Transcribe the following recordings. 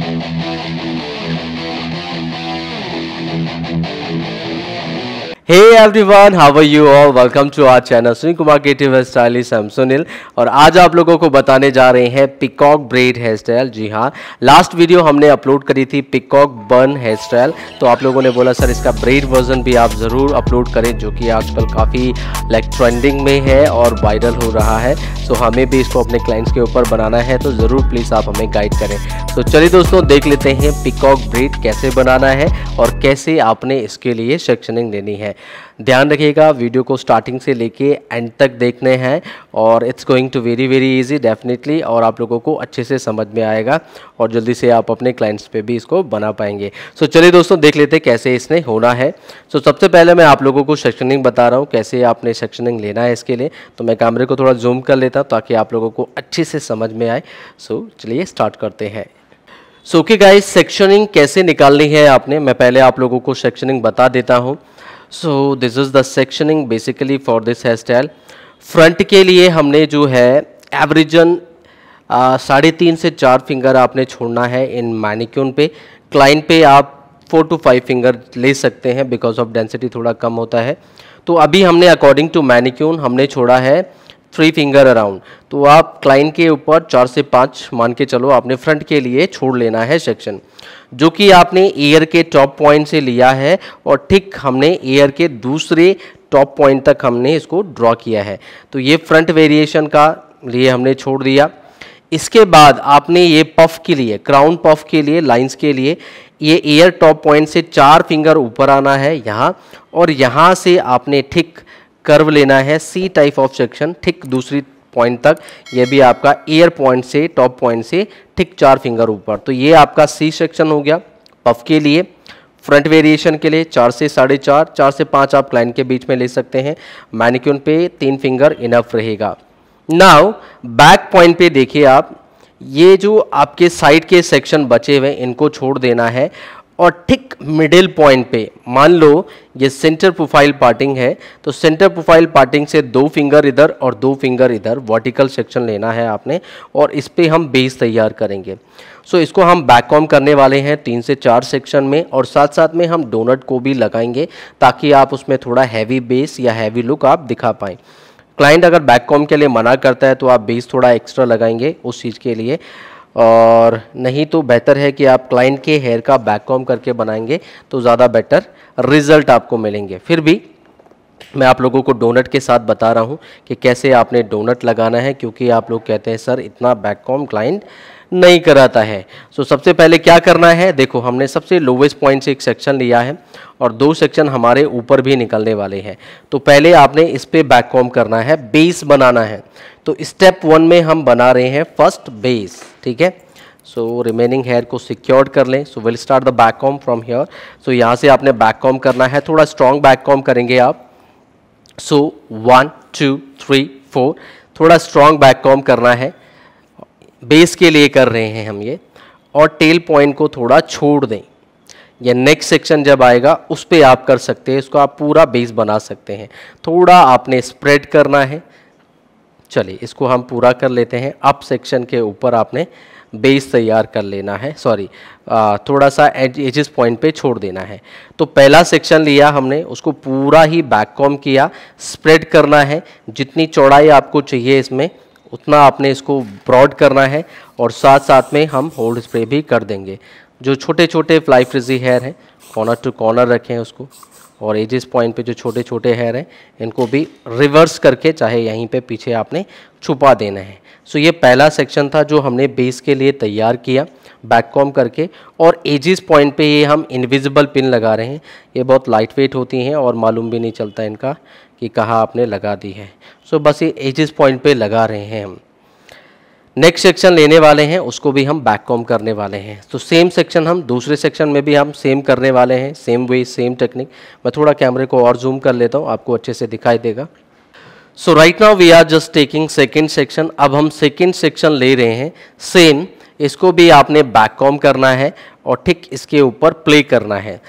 Thank you. Hey everyone are you all welcome to our channel Sunil Kumar creative here is हम सुनील और आज आप लोगों को बताने जा रहे हैं पिकॉक ब्रेड हेयर स्टाइल जी हाँ लास्ट वीडियो हमने अपलोड करी थी पिकॉक बर्न हेयर स्टाइल तो आप लोगों ने बोला सर इसका ब्रेड वर्जन भी आप ज़रूर अपलोड करें जो कि आजकल काफ़ी लाइक ट्रेंडिंग में है और वायरल हो रहा है सो तो हमें भी इसको अपने क्लाइंट्स के ऊपर बनाना है तो ज़रूर प्लीज़ आप हमें गाइड करें तो चलिए दोस्तों देख लेते हैं पिकॉक ब्रेड कैसे बनाना है और कैसे आपने इसके लिए शैक्षणिक देनी है है ध्यान रखिएगा वीडियो को स्टार्टिंग से लेके एंड तक देखने हैं और it's going to very very easy definitely और आप लोगों को अच्छे से समझ में आएगा और जल्दी से आप अपने क्लाइंट्स पे भी इसको बना पाएंगे सो so, चलिए दोस्तों देख लेते कैसे इसने होना है सो so, सबसे पहले मैं आप लोगों को सेक्शनिंग बता रहा हूँ कैसे आपने सेक्शनिंग लेना है इसके लिए तो मैं कैमरे को थोड़ा जूम कर लेता हूँ ताकि आप लोगों को अच्छे से समझ में आए सो so, चलिए स्टार्ट करते हैं सो के गाइस सेक्शनिंग कैसे निकालनी है आपने मैं पहले आप लोगों को सेक्शनिंग बता देता हूँ so this is the sectioning basically for this hair style front के लिए हमने जो है एवरेजन साढ़े तीन से चार फिंगर आपने छोड़ना है इन मैनिक्यून पे क्लाइन पे आप फोर टू फाइव फिंगर ले सकते हैं बिकॉज ऑफ डेंसिटी थोड़ा कम होता है तो अभी हमने अकॉर्डिंग टू मैनिक्यून हमने छोड़ा है थ्री फिंगर अराउंड तो आप क्लाइंट के ऊपर चार से पाँच मान के चलो आपने फ्रंट के लिए छोड़ लेना है सेक्शन जो कि आपने एयर के टॉप पॉइंट से लिया है और ठीक हमने एयर के दूसरे टॉप पॉइंट तक हमने इसको ड्रॉ किया है तो ये फ्रंट वेरिएशन का लिए हमने छोड़ दिया इसके बाद आपने ये पफ के लिए क्राउन पफ के लिए लाइंस के लिए ये एयर टॉप पॉइंट से चार फिंगर ऊपर आना है यहाँ और यहाँ से आपने ठीक कर्व लेना है सी टाइप ऑफ सेक्शन ठीक दूसरी पॉइंट तक ये भी आपका एयर पॉइंट से टॉप पॉइंट से ठीक चार फिंगर ऊपर तो ये आपका सी सेक्शन हो गया पफ के लिए फ्रंट वेरिएशन के लिए चार से साढ़े चार चार से पाँच आप क्लाइंट के बीच में ले सकते हैं मैनिक्यून पे तीन फिंगर इनफ रहेगा नाउ बैक पॉइंट पे देखिए आप ये जो आपके साइड के सेक्शन बचे हुए इनको छोड़ देना है और ठीक मिडिल पॉइंट पे मान लो ये सेंटर प्रोफाइल पार्टिंग है तो सेंटर प्रोफाइल पार्टिंग से दो फिंगर इधर और दो फिंगर इधर वर्टिकल सेक्शन लेना है आपने और इस पर हम बेस तैयार करेंगे सो इसको हम बैक कॉम करने वाले हैं तीन से चार सेक्शन में और साथ साथ में हम डोनट को भी लगाएंगे ताकि आप उसमें थोड़ा हैवी बेस या हैवी लुक आप दिखा पाएँ क्लाइंट अगर बैक कॉम के लिए मना करता है तो आप बेस थोड़ा एक्स्ट्रा लगाएंगे उस चीज़ के लिए और नहीं तो बेहतर है कि आप क्लाइंट के हेयर का बैक कॉम करके बनाएंगे तो ज़्यादा बेटर रिजल्ट आपको मिलेंगे फिर भी मैं आप लोगों को डोनट के साथ बता रहा हूँ कि कैसे आपने डोनट लगाना है क्योंकि आप लोग कहते हैं सर इतना बैक कॉम क्लाइंट नहीं कराता है सो so, सबसे पहले क्या करना है देखो हमने सबसे लोवेस्ट पॉइंट से एक सेक्शन लिया है और दो सेक्शन हमारे ऊपर भी निकलने वाले हैं तो पहले आपने इस पर बैक कॉम करना है बेस बनाना है तो स्टेप वन में हम बना रहे हैं फर्स्ट बेस ठीक है सो रिमेनिंग हेयर को सिक्योर्ड कर लें so will start the back comb from here so यहाँ से आपने बैक कॉम करना है थोड़ा स्ट्रॉन्ग बैक कॉम करेंगे आप so one two three four थोड़ा स्ट्रॉन्ग बैक कॉम करना है बेस के लिए कर रहे हैं हम ये और टेल पॉइंट को थोड़ा छोड़ दें या नेक्स्ट सेक्शन जब आएगा उस पर आप कर सकते हैं इसको आप पूरा बेस बना सकते हैं थोड़ा आपने स्प्रेड करना है चलिए इसको हम पूरा कर लेते हैं अप सेक्शन के ऊपर आपने बेस तैयार कर लेना है सॉरी थोड़ा सा एज एजिस पॉइंट पे छोड़ देना है तो पहला सेक्शन लिया हमने उसको पूरा ही बैक कॉम किया स्प्रेड करना है जितनी चौड़ाई आपको चाहिए इसमें उतना आपने इसको ब्रॉड करना है और साथ साथ में हम होल्ड स्प्रे भी कर देंगे जो छोटे छोटे फ्लाई फ्रिजी हेयर हैं कॉर्नर टू कॉर्नर रखें उसको और एजिस पॉइंट पे जो छोटे छोटे हेयर हैं इनको भी रिवर्स करके चाहे यहीं पे पीछे आपने छुपा देना है सो ये पहला सेक्शन था जो हमने बेस के लिए तैयार किया बैक कॉम करके और एजिस पॉइंट पे ये हम इनविजिबल पिन लगा रहे हैं ये बहुत लाइट वेट होती हैं और मालूम भी नहीं चलता इनका कि कहाँ आपने लगा दी है सो बस ये एजिस पॉइंट पर लगा रहे हैं हम नेक्स्ट सेक्शन लेने वाले हैं उसको भी हम बैक कॉम करने वाले हैं तो सेम सेक्शन हम दूसरे सेक्शन में भी हम सेम करने वाले हैं सेम वे सेम टेक्निक मैं थोड़ा कैमरे को और जूम कर लेता हूँ आपको अच्छे से दिखाई देगा so right now we are just taking second section अब हम सेकेंड सेक्शन ले रहे हैं सेम इसको भी आपने बैक कॉम करना है और ठीक इसके ऊपर प्ले करना है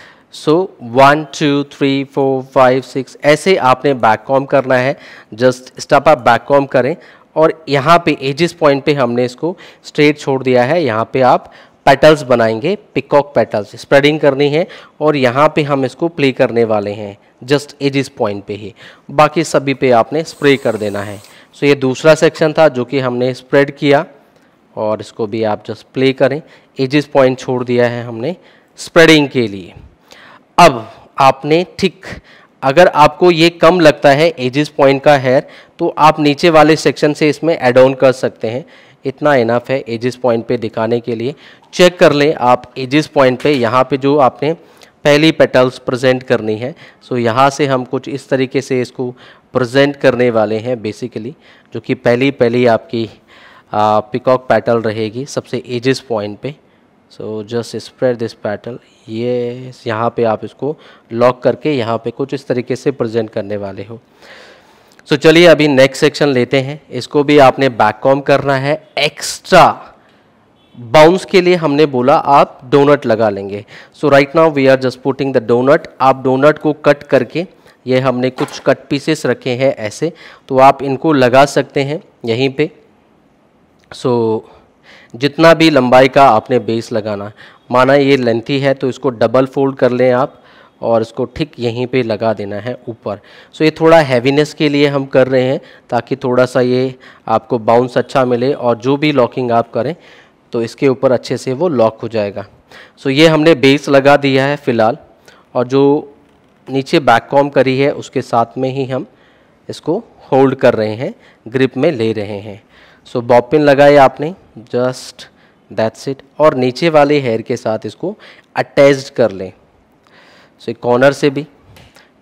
so one two three four five six ऐसे आपने बैक कॉम करना है जस्ट आप बैक कॉम करें और यहाँ पे एजिस पॉइंट पे हमने इसको स्ट्रेट छोड़ दिया है यहाँ पे आप पेटल्स बनाएंगे पिकॉक पेटल्स स्प्रेडिंग करनी है और यहाँ पे हम इसको प्ले करने वाले हैं जस्ट एजिस पॉइंट पे ही बाकी सभी पे आपने स्प्रे कर देना है सो ये दूसरा सेक्शन था जो कि हमने स्प्रेड किया और इसको भी आप जस्ट प्ले करें एजिस पॉइंट छोड़ दिया है हमने स्प्रेडिंग के लिए अब आपने ठीक अगर आपको ये कम लगता है एजिस पॉइंट का हेयर तो आप नीचे वाले सेक्शन से इसमें एड ऑन कर सकते हैं इतना इनफ है एजिस पॉइंट पे दिखाने के लिए चेक कर लें आप एजिस पॉइंट पे यहाँ पे जो आपने पहली पेटल्स प्रेजेंट करनी है सो यहाँ से हम कुछ इस तरीके से इसको प्रेजेंट करने वाले हैं बेसिकली जो कि पहली पहली आपकी पिकॉक पैटल रहेगी सबसे एजिस पॉइंट पर so just spread this pattern ये यहाँ पे आप इसको लॉक करके यहाँ पे कुछ इस तरीके से प्रेजेंट करने वाले हो सो so, चलिए अभी नेक्स्ट सेक्शन लेते हैं इसको भी आपने बैक कॉम करना है एक्स्ट्रा बाउंस के लिए हमने बोला आप डोनट लगा लेंगे so right now we are just putting the donut आप डोनट को कट करके ये हमने कुछ कट पीसेस रखे हैं ऐसे तो आप इनको लगा सकते हैं यहीं पे सो so, जितना भी लंबाई का आपने बेस लगाना माना ये लेंथी है तो इसको डबल फोल्ड कर लें आप और इसको ठीक यहीं पे लगा देना है ऊपर सो ये थोड़ा हैवीनेस के लिए हम कर रहे हैं ताकि थोड़ा सा ये आपको बाउंस अच्छा मिले और जो भी लॉकिंग आप करें तो इसके ऊपर अच्छे से वो लॉक हो जाएगा सो ये हमने बेस लगा दिया है फ़िलहाल और जो नीचे बैक कॉम करी है उसके साथ में ही हम इसको होल्ड कर रहे हैं ग्रिप में ले रहे हैं सो बॉपिन लगाए आपने जस्ट दैट्स इट और नीचे वाले हेयर के साथ इसको अटैच कर लें सो so, कॉर्नर से भी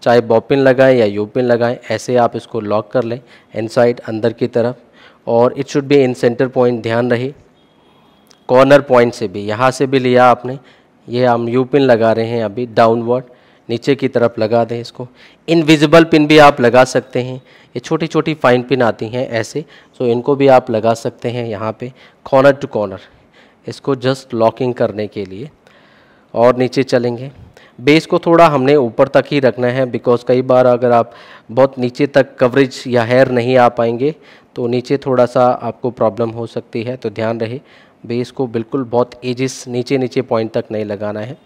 चाहे बॉपिन लगाएं या यूपिन लगाएं ऐसे आप इसको लॉक कर लें इनसाइड अंदर की तरफ और it should be in centre point ध्यान रहे कॉर्नर पॉइंट से भी यहाँ से भी लिया आपने ये हम यूपिन लगा रहे हैं अभी डाउनवर्ड नीचे की तरफ लगा दें इसको इनविजिबल पिन भी आप लगा सकते हैं ये छोटी छोटी फाइन पिन आती हैं ऐसे सो इनको भी आप लगा सकते हैं यहाँ पे कॉर्नर टू कॉर्नर इसको जस्ट लॉकिंग करने के लिए और नीचे चलेंगे बेस को थोड़ा हमने ऊपर तक ही रखना है बिकॉज़ कई बार अगर आप बहुत नीचे तक कवरेज या हेयर नहीं आ पाएंगे तो नीचे थोड़ा सा आपको प्रॉब्लम हो सकती है तो ध्यान रहे बेस को बिल्कुल बहुत एजिस नीचे नीचे पॉइंट तक नहीं लगाना है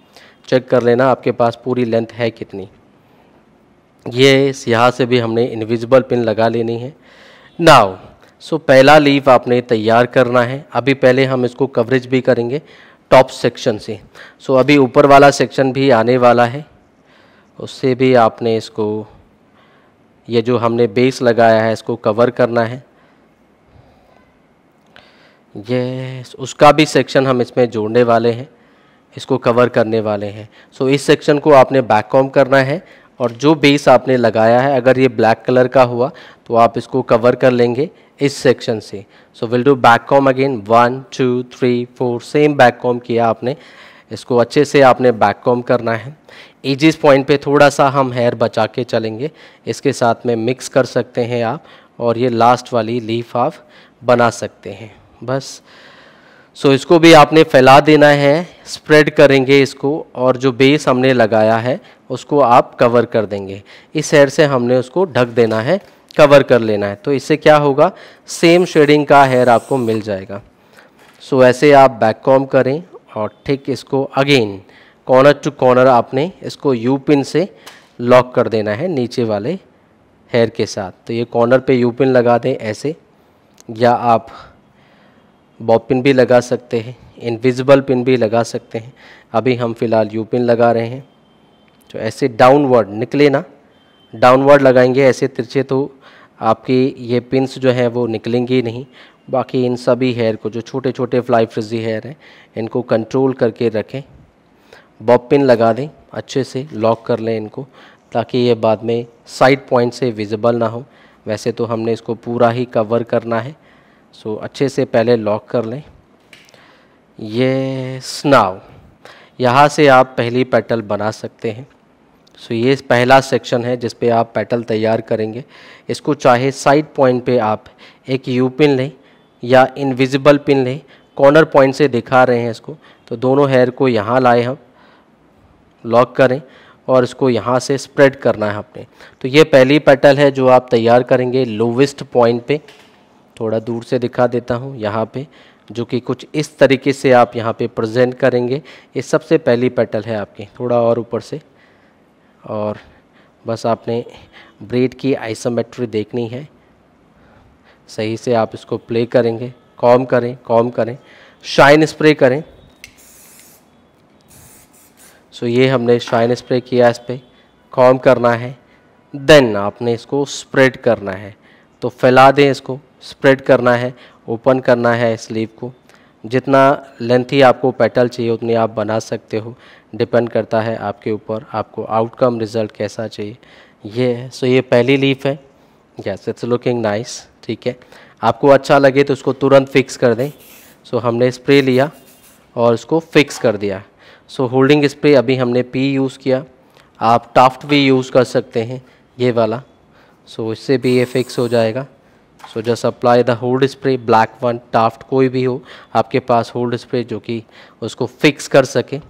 चेक कर लेना आपके पास पूरी लेंथ है कितनी ये यहाँ से भी हमने इनविजिबल पिन लगा लेनी है नाव सो so, पहला लीफ आपने तैयार करना है अभी पहले हम इसको कवरेज भी करेंगे टॉप सेक्शन से सो so, अभी ऊपर वाला सेक्शन भी आने वाला है उससे भी आपने इसको ये जो हमने बेस लगाया है इसको कवर करना है ये उसका भी सेक्शन हम इसमें जोड़ने वाले हैं इसको कवर करने वाले हैं सो so, इस सेक्शन को आपने बैक कॉम करना है और जो बेस आपने लगाया है अगर ये ब्लैक कलर का हुआ तो आप इसको कवर कर लेंगे इस सेक्शन से so will do back comb again one two three four same back comb किया आपने इसको अच्छे से आपने बैक कॉम करना है एजिस पॉइंट पे थोड़ा सा हम हेयर बचा के चलेंगे इसके साथ में मिक्स कर सकते हैं आप और ये लास्ट वाली लीफ आप बना सकते हैं बस सो so, इसको भी आपने फैला देना है स्प्रेड करेंगे इसको और जो बेस हमने लगाया है उसको आप कवर कर देंगे इस हेयर से हमने उसको ढक देना है कवर कर लेना है तो इससे क्या होगा सेम शेडिंग का हेयर आपको मिल जाएगा सो so, ऐसे आप बैक कॉम करें और ठीक इसको अगेन कॉर्नर टू कॉर्नर आपने इसको यू पिन से लॉक कर देना है नीचे वाले हेयर के साथ तो ये कॉर्नर पे यू पिन लगा दें ऐसे या आप बॉब पिन भी लगा सकते हैं इनविजिबल पिन भी लगा सकते हैं अभी हम फिलहाल यू पिन लगा रहे हैं तो ऐसे डाउनवर्ड निकले ना डाउनवर्ड लगाएंगे ऐसे तिरछे तो आपकी ये पिनस जो हैं वो निकलेंगी नहीं बाकी इन सभी हेयर को जो छोटे छोटे फ्लाई फ्रिजी हेयर हैं इनको कंट्रोल करके रखें बॉब पिन लगा दें अच्छे से लॉक कर लें इनको ताकि ये बाद में साइड पॉइंट से विजिबल ना हो वैसे तो हमने इसको पूरा ही कवर करना है सो so, अच्छे से पहले लॉक कर लें ये स्नाव यहाँ से आप पहली पेटल बना सकते हैं सो so, ये पहला सेक्शन है जिस पे आप पेटल तैयार करेंगे इसको चाहे साइड पॉइंट पे आप एक यू पिन लें या इनविजिबल पिन लें कॉर्नर पॉइंट से दिखा रहे हैं इसको तो दोनों हेयर को यहाँ लाए हम लॉक करें और इसको यहाँ से स्प्रेड करना है आपने तो ये पहली पेटल है जो आप तैयार करेंगे लोवेस्ट पॉइंट पर थोड़ा दूर से दिखा देता हूँ यहाँ पे जो कि कुछ इस तरीके से आप यहाँ पे प्रेजेंट करेंगे ये सबसे पहली पेटल है आपकी थोड़ा और ऊपर से और बस आपने ब्रेड की आइसोमेट्री देखनी है सही से आप इसको प्ले करेंगे कॉम करें कॉम करें शाइन स्प्रे करें सो ये हमने शाइन स्प्रे किया इस पर कॉम करना है देन आपने इसको स्प्रेड करना है तो फैला दें इसको स्प्रेड करना है ओपन करना है स्लीव को जितना लेंथी आपको पेटल चाहिए उतनी आप बना सकते हो डिपेंड करता है आपके ऊपर आपको आउटकम रिज़ल्ट कैसा चाहिए ये है सो ये पहली लीफ है यस इट्स लुकिंग नाइस ठीक है आपको अच्छा लगे तो उसको तुरंत फिक्स कर दें सो so, हमने स्प्रे लिया और उसको फिक्स कर दिया सो होल्डिंग स्प्रे अभी हमने पी यूज़ किया आप टाफ्ट भी यूज़ कर सकते हैं ये वाला सो इससे भी ये फिक्स हो जाएगा so just apply the hold spray black one Taft कोई भी हो आपके पास होल्ड स्प्रे जो कि उसको फिक्स कर सके सो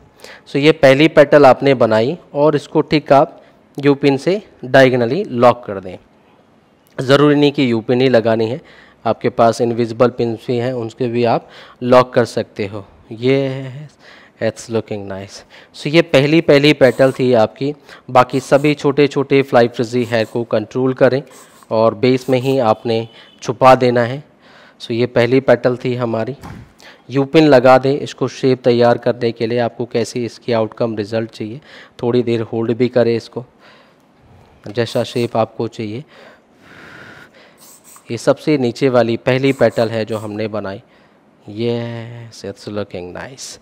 so, ये पहली पेटल आपने बनाई और इसको ठीक आप यू पिन से डायगनली लॉक कर दें ज़रूरी नहीं कि यू पिन ही लगानी है आपके पास इनविजिबल पिन भी हैं उनके भी आप लॉक कर सकते हो ये है इट्स लुकिंग नाइस सो ये पहली पहली पेटल थी आपकी बाकी सभी छोटे छोटे फ्लाई फ्रिजी हेयर को कंट्रोल करें और बेस में ही आपने छुपा देना है सो so, ये पहली पेटल थी हमारी यूपिन लगा दें इसको शेप तैयार करने के लिए आपको कैसी इसकी आउटकम रिज़ल्ट चाहिए थोड़ी देर होल्ड भी करें इसको जैसा शेप आपको चाहिए ये सबसे नीचे वाली पहली पेटल है जो हमने बनाई ये इट्स लुकिंग नाइस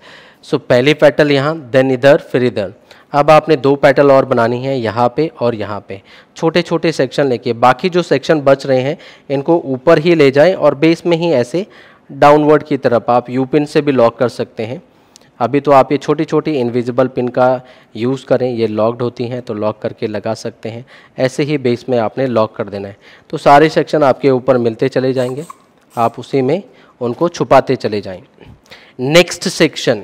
सो पहली पेटल यहाँ देन इधर फिर इधर अब आपने दो पेटल और बनानी है यहाँ पे और यहाँ पे छोटे छोटे सेक्शन लेके बाकी जो सेक्शन बच रहे हैं इनको ऊपर ही ले जाएं और बेस में ही ऐसे डाउनवर्ड की तरफ आप यू पिन से भी लॉक कर सकते हैं अभी तो आप ये छोटी छोटी इनविजिबल पिन का यूज़ करें ये लॉक्ड होती हैं तो लॉक करके लगा सकते हैं ऐसे ही बेस में आपने लॉक कर देना है तो सारे सेक्शन आपके ऊपर मिलते चले जाएंगे आप उसी में उनको छुपाते चले जाएं नेक्स्ट सेक्शन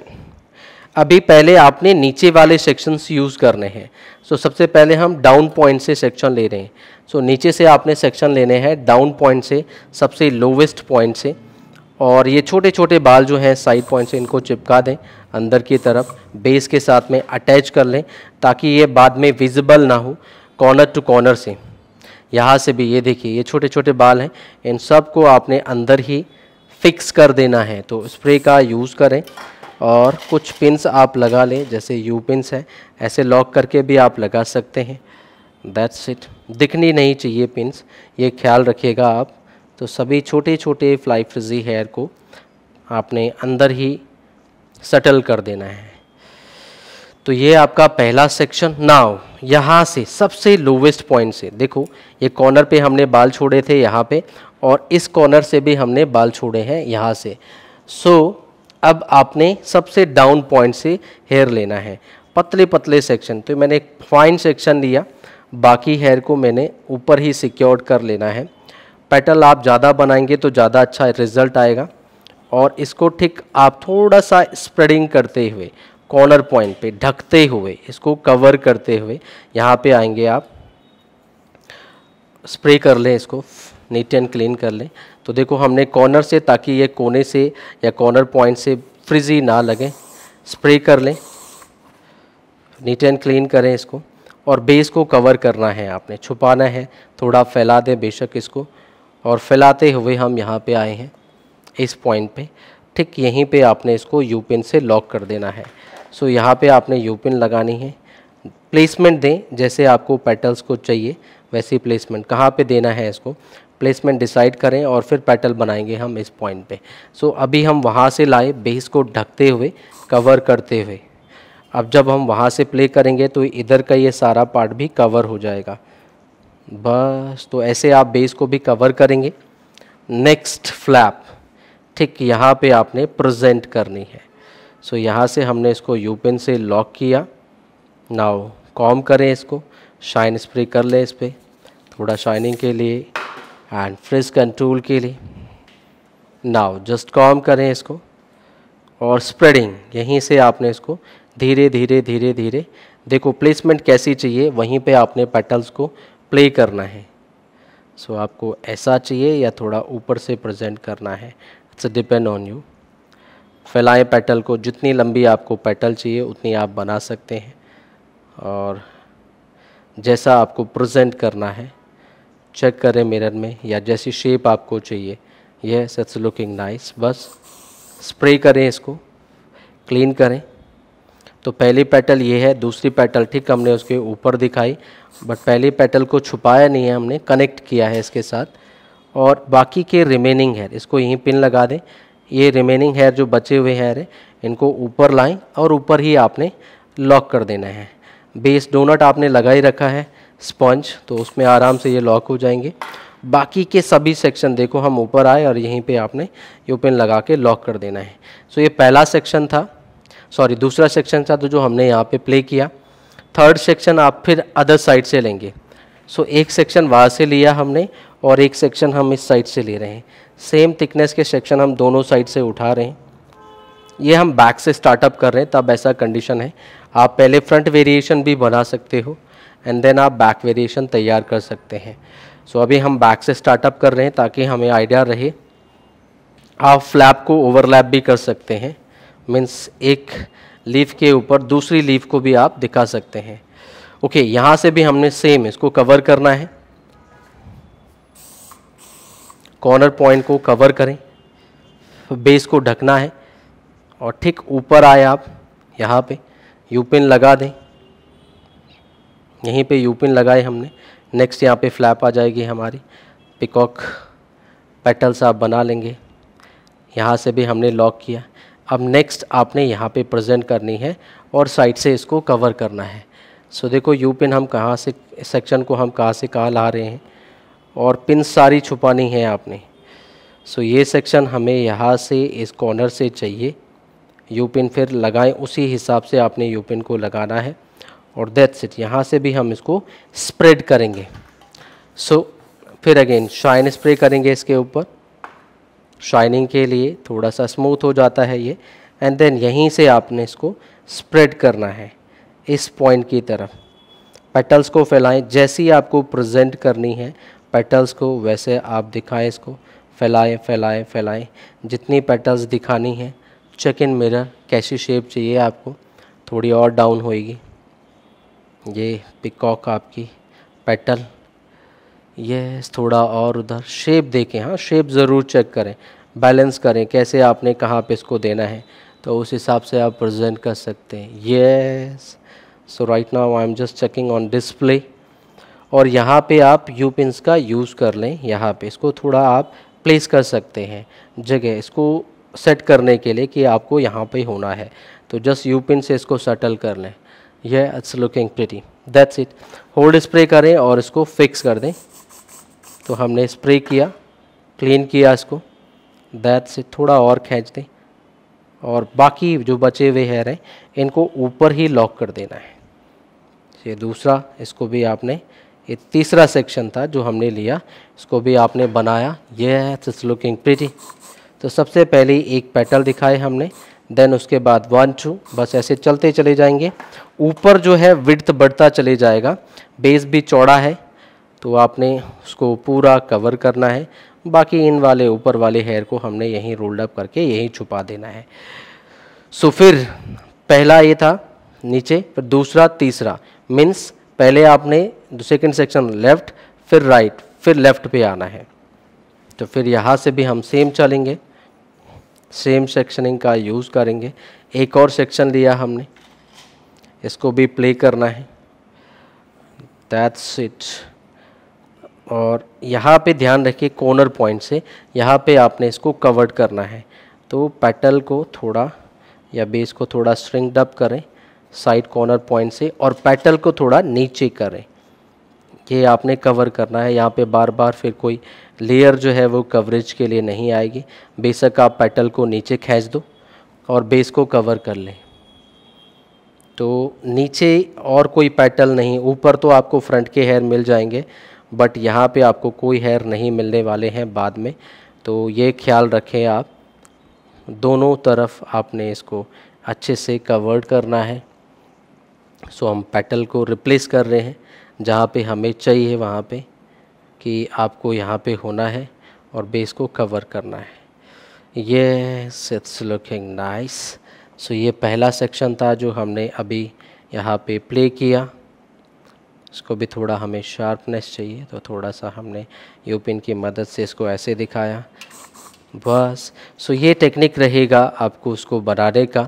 अभी पहले आपने नीचे वाले सेक्शंस यूज़ करने हैं सो so, सबसे पहले हम डाउन पॉइंट से सेक्शन ले रहे हैं सो so, नीचे से आपने सेक्शन लेने हैं डाउन पॉइंट से सबसे लोवेस्ट पॉइंट से और ये छोटे छोटे बाल जो हैं साइड पॉइंट से इनको चिपका दें अंदर की तरफ बेस के साथ में अटैच कर लें ताकि ये बाद में विजिबल ना हो कॉर्नर टू कॉर्नर से यहाँ से भी ये देखिए ये छोटे छोटे बाल हैं इन सब को आपने अंदर ही फिक्स कर देना है तो स्प्रे का यूज़ करें और कुछ पिंस आप लगा लें जैसे यू पिंस है ऐसे लॉक करके भी आप लगा सकते हैं दैट्स इट दिखनी नहीं चाहिए पिंस ये ख्याल रखिएगा आप तो सभी छोटे छोटे फ्लाई फ्रिजी हेयर को आपने अंदर ही सटल कर देना है तो ये आपका पहला सेक्शन नाव यहाँ से सबसे लोवेस्ट पॉइंट से देखो ये कॉर्नर पे हमने बाल छोड़े थे यहाँ पे और इस कॉर्नर से भी हमने बाल छोड़े हैं यहाँ से सो so, अब आपने सबसे डाउन पॉइंट से हेयर लेना है पतले पतले सेक्शन तो मैंने एक फाइन सेक्शन लिया बाकी हेयर को मैंने ऊपर ही सिक्योर्ड कर लेना है पेटल आप ज़्यादा बनाएंगे तो ज़्यादा अच्छा रिजल्ट आएगा और इसको ठीक आप थोड़ा सा स्प्रेडिंग करते हुए कॉर्नर पॉइंट पे ढकते हुए इसको कवर करते हुए यहाँ पे आएंगे आप स्प्रे कर लें इसको नीट एंड क्लीन कर लें तो देखो हमने कॉर्नर से ताकि ये कोने से या कॉर्नर पॉइंट से फ्रिजी ना लगे स्प्रे कर लें नीट एंड क्लीन करें इसको और बेस को कवर करना है आपने छुपाना है थोड़ा फैला दें बेशक इसको और फैलाते हुए हम यहाँ पे आए हैं इस पॉइंट पे ठीक यहीं पे आपने इसको यू पिन से लॉक कर देना है सो यहाँ पे आपने यू पिन लगानी है प्लेसमेंट दें जैसे आपको पेटल्स को चाहिए वैसी प्लेसमेंट कहाँ पे देना है इसको प्लेसमेंट डिसाइड करें और फिर पेटल बनाएंगे हम इस पॉइंट पे सो so, अभी हम वहाँ से लाए बेस को ढकते हुए कवर करते हुए अब जब हम वहाँ से प्ले करेंगे तो इधर का ये सारा पार्ट भी कवर हो जाएगा बस तो ऐसे आप बेस को भी कवर करेंगे नेक्स्ट फ्लैप ठीक यहाँ पे आपने प्रेजेंट करनी है सो so, यहाँ से हमने इसको यूपिन से लॉक किया नाव कॉम करें इसको शाइन स्प्रे कर लें इस पर थोड़ा शाइनिंग के लिए एंड फ्रिज कंट्रोल के लिए नाव जस्ट कॉम करें इसको और स्प्रेडिंग यहीं से आपने इसको धीरे धीरे धीरे धीरे देखो प्लेसमेंट कैसी चाहिए वहीं पे आपने पेटल्स को प्ले करना है सो so, आपको ऐसा चाहिए या थोड़ा ऊपर से प्रेजेंट करना है इट्स डिपेंड ऑन यू फैलाएं पेटल को जितनी लंबी आपको पेटल चाहिए उतनी आप बना सकते हैं और जैसा आपको प्रेजेंट करना है चेक करें मिरर में या जैसी शेप आपको चाहिए यह सेट्स लुकिंग नाइस बस स्प्रे करें इसको क्लीन करें तो पहली पेटल ये है दूसरी पेटल ठीक हमने उसके ऊपर दिखाई बट पहली पेटल को छुपाया नहीं है हमने कनेक्ट किया है इसके साथ और बाकी के रिमेनिंग हेयर इसको यहीं पिन लगा दें ये रिमेनिंग हेयर जो बचे हुए हेयर है इनको ऊपर लाएं और ऊपर ही आपने लॉक कर देना है बेस डोनट आपने लगा ही रखा है स्पंज तो उसमें आराम से ये लॉक हो जाएंगे बाकी के सभी सेक्शन देखो हम ऊपर आए और यहीं पे आपने ये ओपन लगा के लॉक कर देना है सो so, ये पहला सेक्शन था सॉरी दूसरा सेक्शन था तो जो हमने यहाँ पे प्ले किया थर्ड सेक्शन आप फिर अदर साइड से लेंगे सो so, एक सेक्शन वहाँ से लिया हमने और एक सेक्शन हम इस साइड से ले रहे हैं सेम थिकनेस के सेक्शन हम दोनों साइड से उठा रहे हैं ये हम बैक से स्टार्टअप कर रहे हैं तब ऐसा कंडीशन है आप पहले फ्रंट वेरिएशन भी बना सकते हो एंड देन आप बैक वेरिएशन तैयार कर सकते हैं सो so, अभी हम बैक से स्टार्टअप कर रहे हैं ताकि हमें आइडिया रहे आप फ्लैप को ओवरलैप भी कर सकते हैं मीन्स एक लीफ के ऊपर दूसरी लीफ को भी आप दिखा सकते हैं ओके okay, यहाँ से भी हमने सेम इसको कवर करना है कॉर्नर पॉइंट को कवर करें बेस को ढकना है और ठीक ऊपर आए आप यहाँ पे यूपिन लगा दें यहीं पे यूपिन लगाए हमने नेक्स्ट यहाँ पे फ्लैप आ जाएगी हमारी पिकॉक पेटल्स आप बना लेंगे यहाँ से भी हमने लॉक किया अब नेक्स्ट आपने यहाँ पे प्रेजेंट करनी है और साइड से इसको कवर करना है सो so, देखो यू पिन हम कहाँ से सेक्शन को हम कहाँ से कहाँ ला रहे हैं और पिन सारी छुपानी है आपने सो so, ये सेक्शन हमें यहाँ से इस कॉर्नर से चाहिए यू पिन फिर लगाएं उसी हिसाब से आपने यू पिन को लगाना है और दैट्स इट यहाँ से भी हम इसको स्प्रेड करेंगे सो so, फिर अगेन शाइन स्प्रे करेंगे इसके ऊपर शाइनिंग के लिए थोड़ा सा स्मूथ हो जाता है ये एंड देन यहीं से आपने इसको स्प्रेड करना है इस पॉइंट की तरफ पेटल्स को फैलाएं जैसी आपको प्रेजेंट करनी है पेटल्स को वैसे आप दिखाएं इसको फैलाएं फैलाएं फैलाएं जितनी पेटल्स दिखानी है चेक इन मिरर कैसी शेप चाहिए आपको थोड़ी और डाउन होएगी ये पिकॉक आपकी पेटल ये थोड़ा और उधर शेप देखें हाँ शेप ज़रूर चेक करें बैलेंस करें कैसे आपने कहाँ पे इसको देना है तो उस हिसाब से आप प्रेजेंट कर सकते हैं yes so right now I am just checking on display और यहाँ पे आप यू पिंस का यूज़ कर लें यहाँ पे इसको थोड़ा आप प्लेस कर सकते हैं जगह इसको सेट करने के लिए कि आपको यहाँ पे होना है तो जस्ट यू पिन से इसको सेटल कर लें यह it's looking pretty that's it hold spray करें और इसको फिक्स कर दें तो हमने स्प्रे किया क्लीन किया इसको दैट्स इट थोड़ा और खींच दें और बाकी जो बचे हुए हेयर हैं इनको ऊपर ही लॉक कर देना है ये दूसरा इसको भी आपने ये तीसरा सेक्शन था जो हमने लिया इसको भी आपने बनाया ये है इट्स लुकिंग प्रिटी तो सबसे पहले एक पेटल दिखाए हमने देन उसके बाद वन टू बस ऐसे चलते चले जाएंगे ऊपर जो है विड्थ बढ़ता चले जाएगा बेस भी चौड़ा है तो आपने उसको पूरा कवर करना है बाकी इन वाले ऊपर वाले हेयर को हमने यहीं रोल्ड अप करके यहीं छुपा देना है सो फिर पहला ये था नीचे फिर दूसरा तीसरा मीन्स पहले आपने सेकेंड सेक्शन लेफ्ट फिर राइट फिर लेफ्ट पे आना है तो फिर यहाँ से भी हम सेम चलेंगे सेम सेक्शनिंग का यूज़ करेंगे एक और सेक्शन लिया हमने इसको भी प्ले करना है दैट्स इट और यहाँ पे ध्यान रखिए कॉर्नर पॉइंट से यहाँ पे आपने इसको कवर्ड करना है तो पेटल को थोड़ा या बेस को थोड़ा स्ट्रिंग डप करें साइड कॉर्नर पॉइंट से और पेटल को थोड़ा नीचे करें ये आपने कवर करना है यहाँ पे बार बार फिर कोई लेयर जो है वो कवरेज के लिए नहीं आएगी बेशक आप पेटल को नीचे खींच दो और बेस को कवर कर लें तो नीचे और कोई पेटल नहीं ऊपर तो आपको फ्रंट के हेयर मिल जाएंगे बट यहाँ पे आपको कोई हेयर नहीं मिलने वाले हैं बाद में तो ये ख्याल रखें आप दोनों तरफ आपने इसको अच्छे से कवर्ड करना है सो हम पेटल को रिप्लेस कर रहे हैं जहाँ पे हमें चाहिए वहाँ पे कि आपको यहाँ पे होना है और बेस को कवर करना है ये इट्स लुकिंग नाइस सो ये पहला सेक्शन था जो हमने अभी यहाँ पे प्ले किया इसको भी थोड़ा हमें शार्पनेस चाहिए तो थोड़ा सा हमने यूपिन की मदद से इसको ऐसे दिखाया बस सो ये टेक्निक रहेगा आपको उसको बनाने का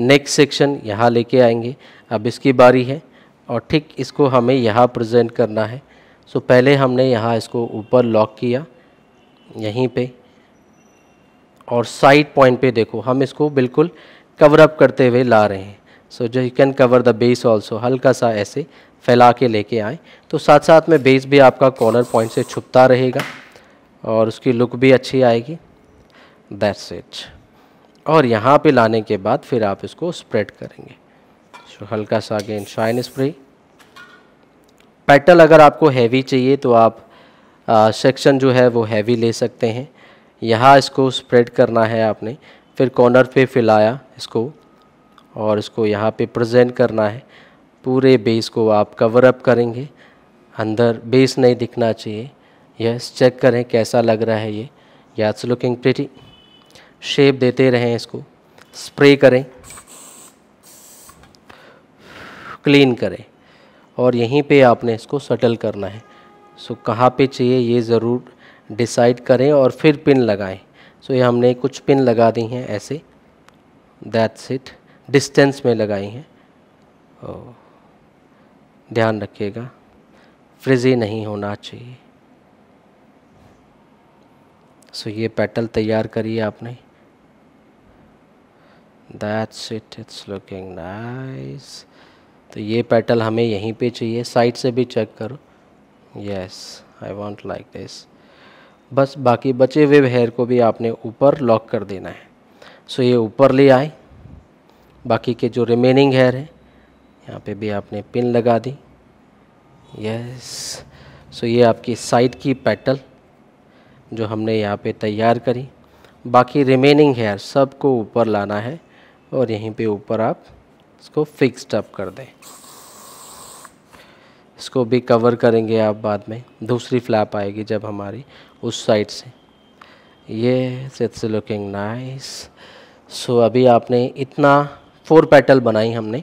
नेक्स्ट सेक्शन यहाँ लेके आएंगे अब इसकी बारी है और ठीक इसको हमें यहाँ प्रेजेंट करना है सो so, पहले हमने यहाँ इसको ऊपर लॉक किया यहीं पे और साइड पॉइंट पे देखो हम इसको बिल्कुल कवर अप करते हुए ला रहे हैं सो जो you can cover the base also हल्का सा ऐसे फैला के लेके आए तो साथ साथ में बेस भी आपका कॉर्नर पॉइंट से छुपता रहेगा और उसकी लुक भी अच्छी आएगी दैट्स इट और यहाँ पे लाने के बाद फिर आप इसको स्प्रेड करेंगे सो हल्का सा अगेन शाइन स्प्रे पेटल अगर आपको हैवी चाहिए तो आप सेक्शन जो है वो हैवी ले सकते हैं यहाँ इसको स्प्रेड करना है आपने फिर कॉर्नर पे फैलाया इसको और इसको यहाँ पे प्रेजेंट करना है पूरे बेस को आप कवर अप करेंगे अंदर बेस नहीं दिखना चाहिए यस चेक करें कैसा लग रहा है ये याट्स लुकिंग प्रिटी शेप देते रहें इसको स्प्रे करें क्लीन करें और यहीं पे आपने इसको सटल करना है सो कहाँ पे चाहिए ये ज़रूर डिसाइड करें और फिर पिन लगाएं सो ये हमने कुछ पिन लगा दी हैं ऐसे दैट्स इट डिस्टेंस में लगाई हैं और oh, ध्यान रखिएगा फ्रिजी नहीं होना चाहिए सो ये पेटल तैयार करिए आपने that's it it's looking nice तो ये पेटल हमें यहीं पे चाहिए साइड से भी चेक करो yes I want like this बस बाकी बचे हुए हेयर को भी आपने ऊपर लॉक कर देना है सो ये ऊपर ले आए बाकी के जो रिमेनिंग हेयर है यहाँ पे भी आपने पिन लगा दी यस सो ये आपकी साइड की पेटल जो हमने यहाँ पे तैयार करी बाकी रिमेनिंग हेयर सबको ऊपर लाना है और यहीं पे ऊपर आप इसको फिक्स्ड अप कर दें इसको भी कवर करेंगे आप बाद में दूसरी फ्लैप आएगी जब हमारी उस साइड से ये इट्स लुकिंग नाइस सो अभी आपने इतना फोर पेटल बनाई हमने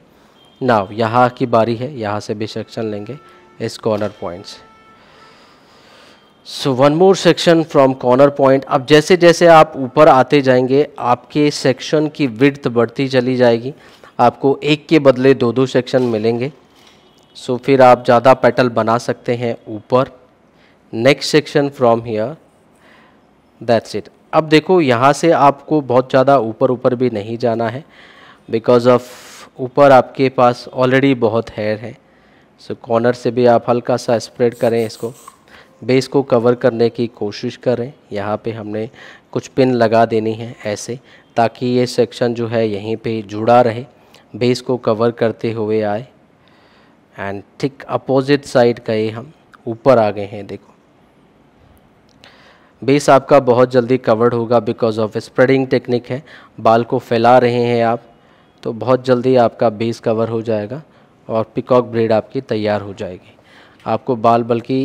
नाव यहाँ की बारी है यहाँ से भी सेक्शन लेंगे इस कॉर्नर पॉइंट से so one more section from corner point अब जैसे जैसे आप ऊपर आते जाएंगे आपके सेक्शन की विड्थ बढ़ती चली जाएगी आपको एक के बदले दो दो सेक्शन मिलेंगे सो so, फिर आप ज़्यादा पेटल बना सकते हैं ऊपर next section from here that's it अब देखो यहाँ से आपको बहुत ज़्यादा ऊपर ऊपर भी नहीं जाना है बिकॉज ऑफ ऊपर आपके पास ऑलरेडी बहुत हेयर है सो so, कॉर्नर से भी आप हल्का सा स्प्रेड करें इसको बेस को कवर करने की कोशिश करें यहाँ पे हमने कुछ पिन लगा देनी है ऐसे ताकि ये सेक्शन जो है यहीं पे जुड़ा रहे बेस को कवर करते हुए आए एंड ठीक अपोजिट साइड का ये हम ऊपर आ गए हैं देखो बेस आपका बहुत जल्दी कवर्ड होगा बिकॉज ऑफ स्प्रेडिंग टेक्निक है बाल को फैला रहे हैं आप तो बहुत जल्दी आपका बेस कवर हो जाएगा और पिकॉक ब्रेड आपकी तैयार हो जाएगी आपको बाल बल्कि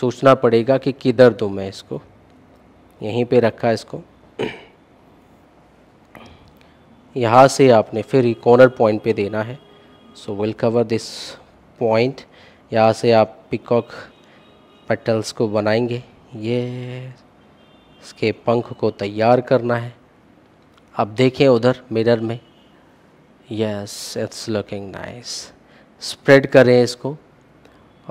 सोचना पड़ेगा कि किधर दूँ मैं इसको यहीं पे रखा इसको यहाँ से आपने फिर कॉर्नर पॉइंट पे देना है so will cover this point यहाँ से आप पिकॉक पेटल्स को बनाएंगे ये इसके पंख को तैयार करना है अब देखें उधर मिरर में yes it's looking nice spread करें इसको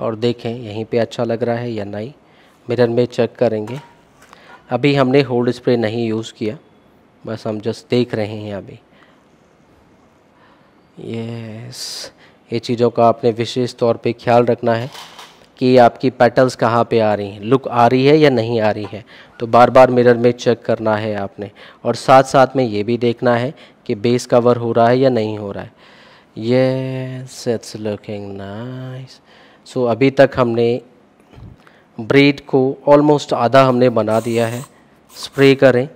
और देखें यहीं पे अच्छा लग रहा है या नहीं मिरर में चेक करेंगे अभी हमने होल्ड स्प्रे नहीं यूज़ किया बस हम जस्ट देख रहे हैं अभी यस ये चीज़ों का आपने विशेष तौर पे ख्याल रखना है कि आपकी पैटर्न्स कहाँ पे आ रही हैं लुक आ रही है या नहीं आ रही है तो बार बार मिरर में चेक करना है आपने और साथ साथ में ये भी देखना है कि बेस कवर हो रहा है या नहीं हो रहा है yes it's looking nice so अभी तक हमने ब्रीड को ऑलमोस्ट आधा हमने बना दिया है स्प्रे करें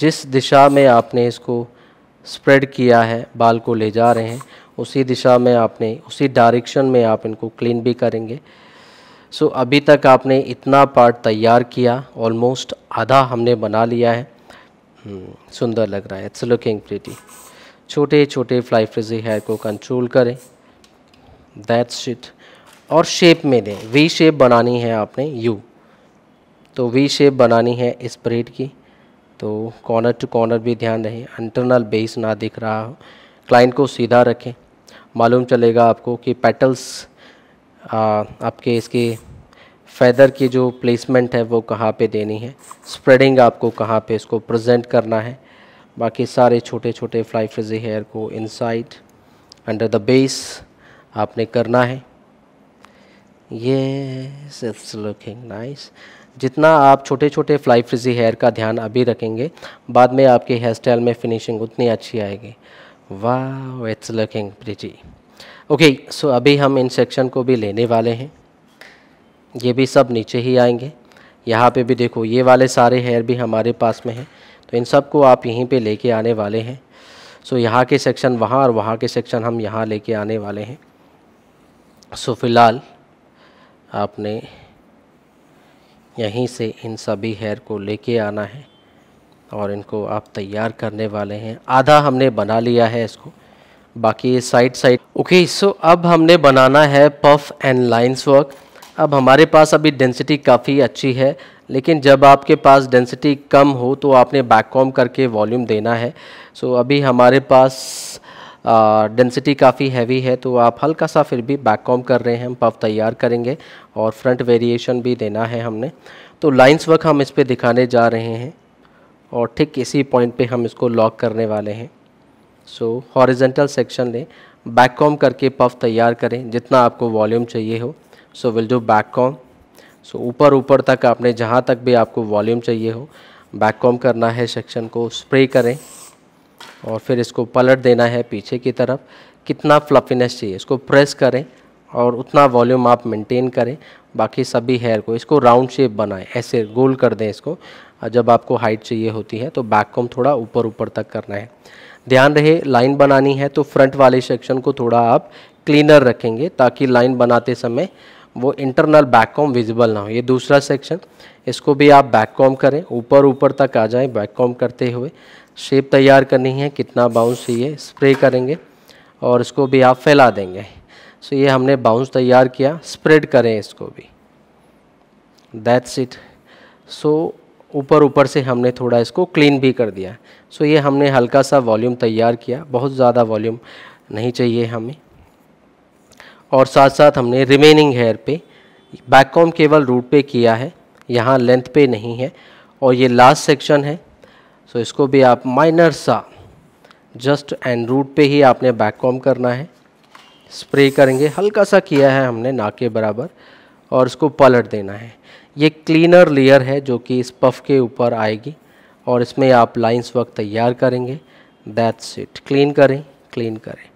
जिस दिशा में आपने इसको स्प्रेड किया है बाल को ले जा रहे हैं उसी दिशा में आपने उसी डायरेक्शन में आप इनको क्लीन भी करेंगे सो so, अभी तक आपने इतना पार्ट तैयार किया ऑलमोस्ट आधा हमने बना लिया है हम्म, सुंदर लग रहा है इट्स लुकिंग प्रीटी छोटे छोटे फ्लाई फ्रिजी हेयर को कंट्रोल करें दैट्स इट और शेप में दें वी शेप बनानी है आपने यू तो वी शेप बनानी है इस ब्रेड की तो कॉर्नर टू कॉर्नर भी ध्यान रहे इंटरनल बेस ना दिख रहा हो क्लाइंट को सीधा रखें मालूम चलेगा आपको कि पेटल्स आपके इसके फैदर की जो प्लेसमेंट है वो कहाँ पे देनी है स्प्रेडिंग आपको कहाँ पे इसको प्रेजेंट करना है बाकी सारे छोटे छोटे फ्लाई फ्रिजी हेयर को इनसाइड अंडर द बेस आपने करना है ये इट्स लुकिंग नाइस जितना आप छोटे छोटे फ्लाई फ्रिजी हेयर का ध्यान अभी रखेंगे बाद में आपके हेयर स्टाइल में फिनिशिंग उतनी अच्छी आएगी वाह it's looking pretty okay so अभी हम इन सेक्शन को भी लेने वाले हैं ये भी सब नीचे ही आएंगे यहाँ पे भी देखो ये वाले सारे हेयर भी हमारे पास में हैं तो इन सब को आप यहीं पे लेके आने वाले हैं सो so, यहाँ के सेक्शन वहाँ और वहाँ के सेक्शन हम यहाँ लेके आने वाले हैं सो so, फिलहाल आपने यहीं से इन सभी हेयर को लेके आना है और इनको आप तैयार करने वाले हैं आधा हमने बना लिया है इसको बाकी साइड साइड ओके सो अब हमने बनाना है पफ एंड लाइंस वर्क अब हमारे पास अभी डेंसिटी काफ़ी अच्छी है लेकिन जब आपके पास डेंसिटी कम हो तो आपने बैक कॉम करके वॉल्यूम देना है सो so, अभी हमारे पास डेंसिटी काफ़ी हैवी है तो आप हल्का सा फिर भी बैक कॉम कर रहे हैं हम पफ तैयार करेंगे और फ्रंट वेरिएशन भी देना है हमने तो लाइंस वर्क हम इस पर दिखाने जा रहे हैं और ठीक इसी पॉइंट पे हम इसको लॉक करने वाले हैं सो हॉरिजेंटल सेक्शन लें बैक कॉम करके पफ तैयार करें जितना आपको वॉल्यूम चाहिए हो so will do back comb so ऊपर ऊपर तक आपने जहाँ तक भी आपको वॉल्यूम चाहिए हो बैक कॉम करना है सेक्शन को स्प्रे करें और फिर इसको पलट देना है पीछे की तरफ कितना फ्लफिनेस चाहिए इसको प्रेस करें और उतना वॉल्यूम आप मेंटेन करें बाकी सभी हेयर को इसको राउंड शेप बनाएं ऐसे गोल कर दें इसको जब आपको हाइट चाहिए होती है तो बैक कॉम थोड़ा ऊपर ऊपर तक करना है ध्यान रहे लाइन बनानी है तो फ्रंट वाले सेक्शन को थोड़ा आप क्लीनर रखेंगे ताकि लाइन बनाते समय वो इंटरनल बैक कॉम विजिबल ना हो ये दूसरा सेक्शन इसको भी आप बैक कॉम करें ऊपर ऊपर तक आ जाएं बैक कॉम करते हुए शेप तैयार करनी है कितना बाउंस चाहिए स्प्रे करेंगे और इसको भी आप फैला देंगे सो ये हमने बाउंस तैयार किया स्प्रेड करें इसको भी दैट्स इट सो ऊपर ऊपर से हमने थोड़ा इसको क्लीन भी कर दिया सो ये हमने हल्का सा वॉल्यूम तैयार किया बहुत ज़्यादा वॉल्यूम नहीं चाहिए हमें और साथ साथ हमने रिमेनिंग हेयर पे बैक कॉम केवल रूट पे किया है यहाँ लेंथ पे नहीं है और ये लास्ट सेक्शन है सो so, इसको भी आप माइनर सा जस्ट एंड रूट पे ही आपने बैक कॉम करना है स्प्रे करेंगे हल्का सा किया है हमने ना के बराबर और इसको पलट देना है ये क्लीनर लेयर है जो कि इस पफ के ऊपर आएगी और इसमें आप लाइंस वर्क तैयार करेंगे दैट्स इट क्लीन करें क्लीन करें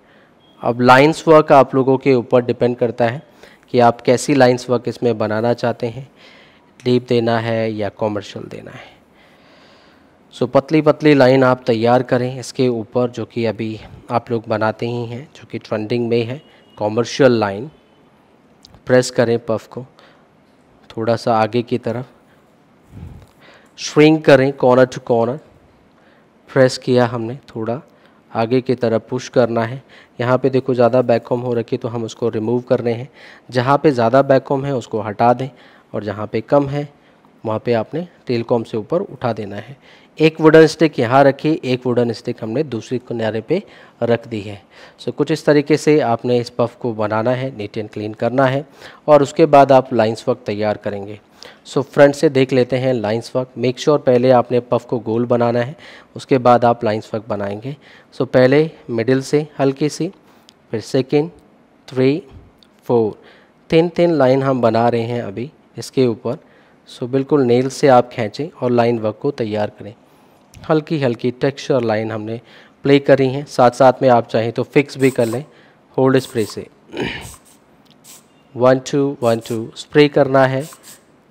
अब लाइंस वर्क आप लोगों के ऊपर डिपेंड करता है कि आप कैसी लाइंस वर्क इसमें बनाना चाहते हैं डीप देना है या कॉमर्शल देना है सो पतली पतली लाइन आप तैयार करें इसके ऊपर जो कि अभी आप लोग बनाते ही हैं जो कि ट्रेंडिंग में है कॉमर्शियल लाइन प्रेस करें पफ को थोड़ा सा आगे की तरफ श्रिंक करें कॉर्नर टू कॉर्नर प्रेस किया हमने थोड़ा आगे की तरफ पुश करना है यहाँ पे देखो ज़्यादा बैककॉम हो रखी तो हम उसको रिमूव करने हैं जहाँ पे ज़्यादा बैककॉम है उसको हटा दें और जहाँ पे कम है वहाँ पे आपने टेलकॉम से ऊपर उठा देना है एक वुडन स्टिक यहाँ रखी एक वुडन स्टिक हमने दूसरी किनारे पे रख दी है सो so, कुछ इस तरीके से आपने इस पफ को बनाना है नीट एंड क्लीन करना है और उसके बाद आप लाइंस वर्क तैयार करेंगे सो so, फ्रंट से देख लेते हैं लाइंस वर्क मेक श्योर पहले आपने पफ को गोल बनाना है उसके बाद आप लाइंस वर्क बनाएंगे सो so, पहले मिडिल से हल्की सी फिर सेकेंड थ्री फोर तीन तीन लाइन हम बना रहे हैं अभी इसके ऊपर सो so, बिल्कुल नेल से आप खींचें और लाइन वर्क को तैयार करें हल्की हल्की टेक्सचर लाइन हमने प्ले करी हैं साथ साथ में आप चाहें तो फिक्स भी कर लें होल्ड स्प्रे से one two one two spray करना है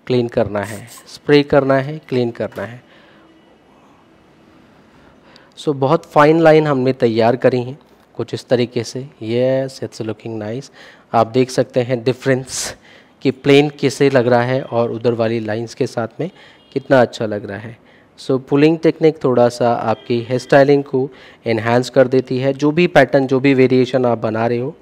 क्लीन करना है स्प्रे करना है क्लीन करना है सो so, बहुत फाइन लाइन हमने तैयार करी हैं कुछ इस तरीके से यस इट्स लुकिंग नाइस आप देख सकते हैं डिफरेंस कि प्लेन कैसे लग रहा है और उधर वाली लाइंस के साथ में कितना अच्छा लग रहा है सो पुलिंग टेक्निक थोड़ा सा आपकी हेयर स्टाइलिंग को एनहेंस कर देती है जो भी पैटर्न जो भी वेरिएशन आप बना रहे हो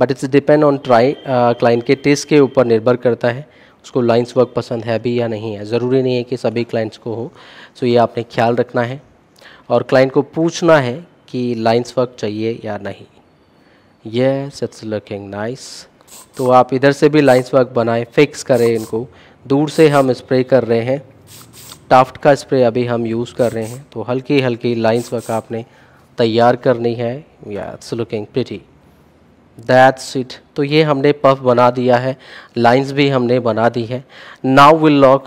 but it's depend on try client के टेस्ट के ऊपर निर्भर करता है उसको लाइन्स वर्क पसंद है भी या नहीं है ज़रूरी नहीं है कि सभी क्लाइंट्स को हो सो so ये आपने ख्याल रखना है और क्लाइंट को पूछना है कि लाइन्स वर्क चाहिए या नहीं ये इट्स लुकिंग नाइस तो आप इधर से भी लाइन्स वर्क बनाएं फिक्स करें इनको दूर से हम स्प्रे कर रहे हैं टाफ्ट का स्प्रे अभी हम यूज़ कर रहे हैं तो हल्की हल्की लाइंस वर्क आपने तैयार करनी है या it's looking pretty that's it तो ये हमने पफ बना दिया है लाइंस भी हमने बना दी है नाउ विल लॉक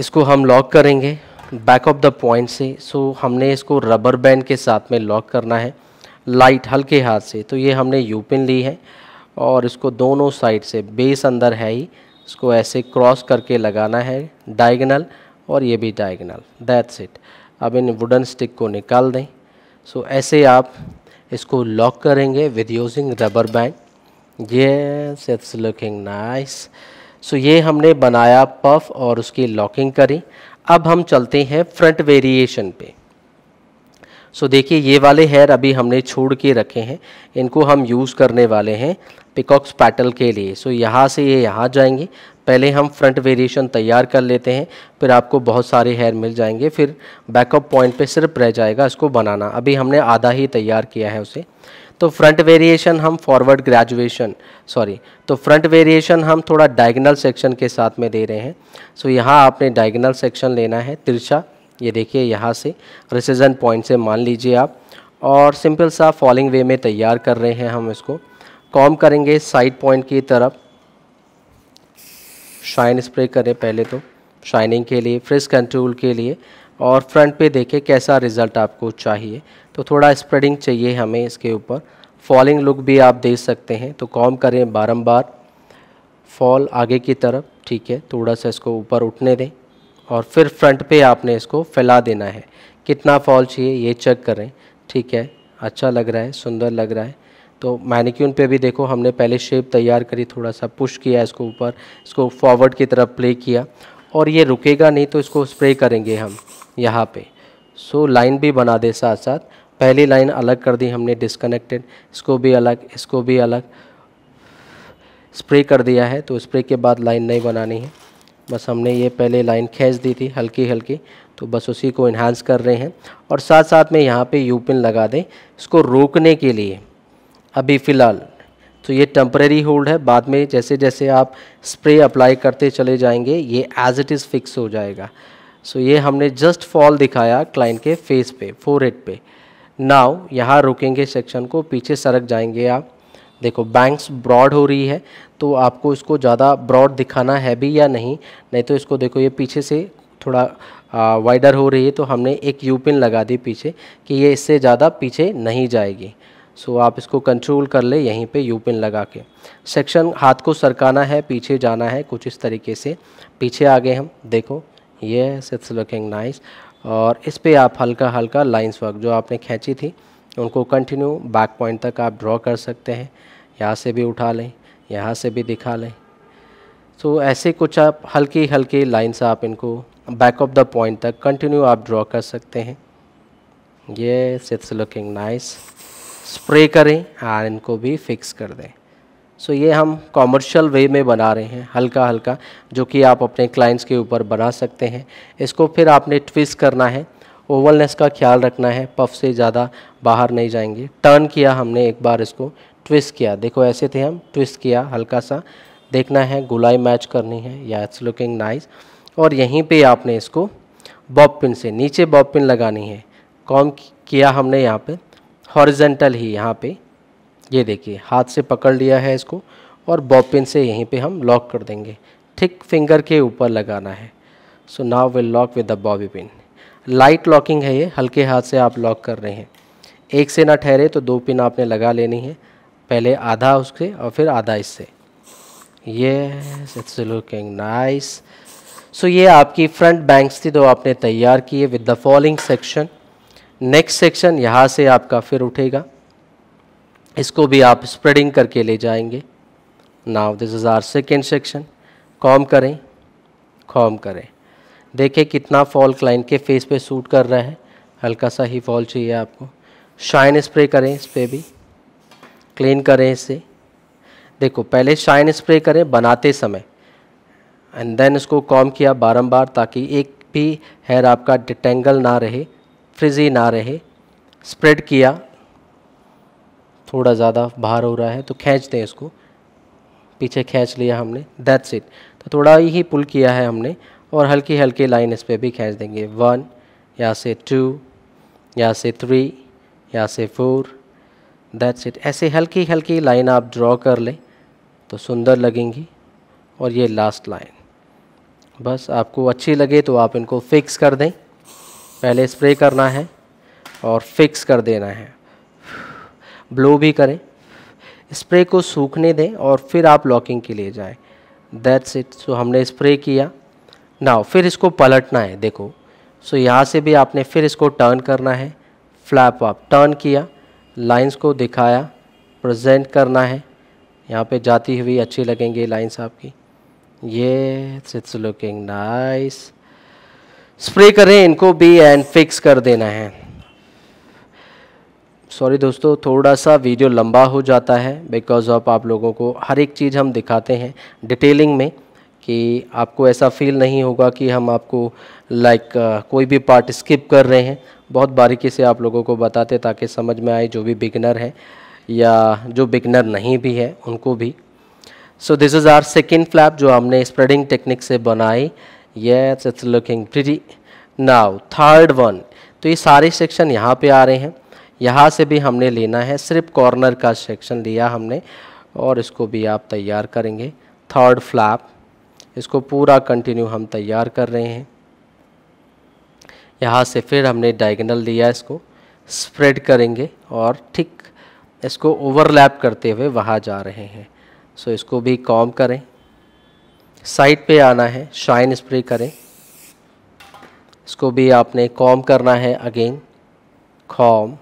इसको हम लॉक करेंगे बैक ऑफ द पॉइंट से सो so, हमने इसको रबर बैंड के साथ में लॉक करना है लाइट हल्के हाथ से तो ये हमने यूपिन ली है और इसको दोनों साइड से बेस अंदर है ही इसको ऐसे क्रॉस करके लगाना है डायगनल और ये भी डायगनल दैट्स इट अब इन वुडन स्टिक को निकाल दें सो so, ऐसे आप इसको लॉक करेंगे विद यूजिंग रबर बैंड ये इट्स लुकिंग नाइस सो ये हमने बनाया पफ और उसकी लॉकिंग करी अब हम चलते हैं फ्रंट वेरिएशन पे सो देखिए ये वाले हेयर अभी हमने छोड़ के रखे हैं इनको हम यूज़ करने वाले हैं पिकॉक्स पैटल के लिए सो यहाँ से ये यहाँ जाएंगे पहले हम फ्रंट वेरिएशन तैयार कर लेते हैं फिर आपको बहुत सारे हेयर मिल जाएंगे फिर बैकअप पॉइंट पे सिर्फ रह जाएगा इसको बनाना अभी हमने आधा ही तैयार किया है उसे तो फ्रंट वेरिएशन हम फॉरवर्ड ग्रेजुएशन सॉरी तो फ्रंट वेरिएशन हम थोड़ा डायगनल सेक्शन के साथ में दे रहे हैं सो यहाँ आपने डायगनल सेक्शन लेना है तिरछा ये देखिए यहाँ से रिसीजन पॉइंट से मान लीजिए आप और सिंपल सा फॉलिंग वे में तैयार कर रहे हैं हम इसको कॉम करेंगे साइड पॉइंट की तरफ शाइन स्प्रे करें पहले तो शाइनिंग के लिए फ्रिज कंट्रोल के लिए और फ्रंट पे देखें कैसा रिज़ल्ट आपको चाहिए तो थोड़ा स्प्रेडिंग चाहिए हमें इसके ऊपर फॉलिंग लुक भी आप दे सकते हैं तो कॉम करें बारम्बार फॉल आगे की तरफ ठीक है थोड़ा सा इसको ऊपर उठने दें और फिर फ्रंट पे आपने इसको फैला देना है कितना फॉल चाहिए ये चेक करें ठीक है अच्छा लग रहा है सुंदर लग रहा है तो मैनिक्यून पे भी देखो हमने पहले शेप तैयार करी थोड़ा सा पुश किया इसको ऊपर इसको फॉरवर्ड की तरफ प्ले किया और ये रुकेगा नहीं तो इसको स्प्रे करेंगे हम यहाँ पे सो लाइन भी बना दे साथ साथ पहली लाइन अलग कर दी हमने डिस्कनेक्टेड इसको भी अलग इसको भी अलग स्प्रे कर दिया है तो स्प्रे के बाद लाइन नहीं बनानी है बस हमने ये पहले लाइन खींच दी थी हल्की हल्की तो बस उसी को इन्हांस कर रहे हैं और साथ साथ में यहाँ पे यू पिन लगा दें इसको रोकने के लिए अभी फ़िलहाल तो ये टम्प्रेरी होल्ड है बाद में जैसे जैसे आप स्प्रे अप्लाई करते चले जाएंगे ये एज इट इज़ फिक्स हो जाएगा सो ये हमने जस्ट फॉल दिखाया क्लाइंट के फेस पे फोरहेड पे नाव यहाँ रुकेंगे सेक्शन को पीछे सरक जाएंगे आप देखो बैंक्स ब्रॉड हो रही है तो आपको इसको ज़्यादा ब्रॉड दिखाना है भी या नहीं नहीं तो इसको देखो ये पीछे से थोड़ा वाइडर हो रही है तो हमने एक यू पिन लगा दी पीछे कि ये इससे ज़्यादा पीछे नहीं जाएगी सो आप इसको कंट्रोल कर ले यहीं पे यू पिन लगा के सेक्शन हाथ को सरकाना है पीछे जाना है कुछ इस तरीके से पीछे आ गए हम देखो ये इट्स लुकिंग नाइस और इस पर आप हल्का हल्का लाइन्स वर्क जो आपने खींची थी उनको कंटिन्यू बैक पॉइंट तक आप ड्रॉ कर सकते हैं यहाँ से भी उठा लें यहाँ से भी दिखा लें तो ऐसे कुछ आप हल्की हल्की लाइन से आप इनको बैक ऑफ द पॉइंट तक कंटिन्यू आप ड्रॉ कर सकते हैं ये इट्स लुकिंग नाइस स्प्रे करें और इनको भी फिक्स कर दें सो so, ये हम कॉमर्शियल वे में बना रहे हैं हल्का हल्का जो कि आप अपने क्लाइंट्स के ऊपर बना सकते हैं इसको फिर आपने ट्विस्ट करना है ओवलनेस का ख्याल रखना है पफ से ज़्यादा बाहर नहीं जाएंगे टर्न किया हमने एक बार इसको ट्विस्ट किया देखो ऐसे थे हम ट्विस्ट किया हल्का सा देखना है गुलाई मैच करनी है या इट्स लुकिंग नाइस और यहीं पे आपने इसको बॉब पिन से नीचे बॉब पिन लगानी है कॉम किया हमने यहाँ पे हॉरिजेंटल ही यहाँ पे ये देखिए हाथ से पकड़ लिया है इसको और बॉब पिन से यहीं पे हम लॉक कर देंगे ठीक फिंगर के ऊपर लगाना है so now will lock with the bobby pin light locking है ये हल्के हाथ से आप लॉक कर रहे हैं एक से ना ठहरे तो दो पिन आपने लगा लेनी है पहले आधा उसके और फिर आधा इससे yes it's looking nice so ये आपकी फ्रंट बैंक्स थी तो आपने तैयार किए with the following section next section यहाँ से आपका फिर उठेगा इसको भी आप स्प्रेडिंग करके ले जाएंगे now this is our second section comb करें कॉम करें देखें कितना फॉल क्लाइंट के फेस पे सूट कर रहा है हल्का सा ही फॉल चाहिए आपको शाइन स्प्रे करें इस पर भी क्लीन करें इसे देखो पहले शाइन स्प्रे करें बनाते समय एंड देन इसको कॉम किया बारंबार ताकि एक भी हेयर आपका डिटेंगल ना रहे फ्रिजी ना रहे स्प्रेड किया थोड़ा ज़्यादा बाहर हो रहा है तो खींच दें इसको पीछे खींच लिया हमने दैट्स इट तो थोड़ा ही पुल किया है हमने और हल्की हल्की लाइन इस पर भी खींच देंगे वन या से टू या से थ्री या से फोर दैट्स इट ऐसे हल्की हल्की लाइन आप ड्रॉ कर लें तो सुंदर लगेंगी और ये लास्ट लाइन बस आपको अच्छी लगे तो आप इनको फिक्स कर दें पहले स्प्रे करना है और फिक्स कर देना है ब्लो भी करें स्प्रे को सूखने दें और फिर आप लॉकिंग के लिए जाएं दैट्स इट सो हमने स्प्रे किया नाउ फिर इसको पलटना है देखो सो so, यहाँ से भी आपने फिर इसको टर्न करना है फ्लैप आप टर्न किया लाइंस को दिखाया प्रेजेंट करना है यहाँ पे जाती हुई अच्छी लगेंगे लाइंस आपकी ये इट्स लुकिंग नाइस स्प्रे करें इनको भी एंड फिक्स कर देना है सॉरी दोस्तों थोड़ा सा वीडियो लंबा हो जाता है बिकॉज ऑफ आप लोगों को हर एक चीज़ हम दिखाते हैं डिटेलिंग में कि आपको ऐसा फील नहीं होगा कि हम आपको लाइक like, कोई भी पार्ट स्किप कर रहे हैं बहुत बारीकी से आप लोगों को बताते ताकि समझ में आए जो भी बिगनर है या जो बिगनर नहीं भी है उनको भी so this is our second flap जो हमने स्प्रेडिंग टेक्निक से बनाई ये it's looking pretty now third one तो ये सारे सेक्शन यहाँ पे आ रहे हैं यहाँ से भी हमने लेना है सिर्फ कॉर्नर का सेक्शन लिया हमने और इसको भी आप तैयार करेंगे थर्ड फ्लैप इसको पूरा कंटिन्यू हम तैयार कर रहे हैं यहाँ से फिर हमने डायगनल लिया इसको स्प्रेड करेंगे और ठीक इसको ओवरलैप करते हुए वहाँ जा रहे हैं सो इसको भी कॉम करें साइड पे आना है शाइन स्प्रे करें इसको भी आपने कॉम करना है अगेन कॉम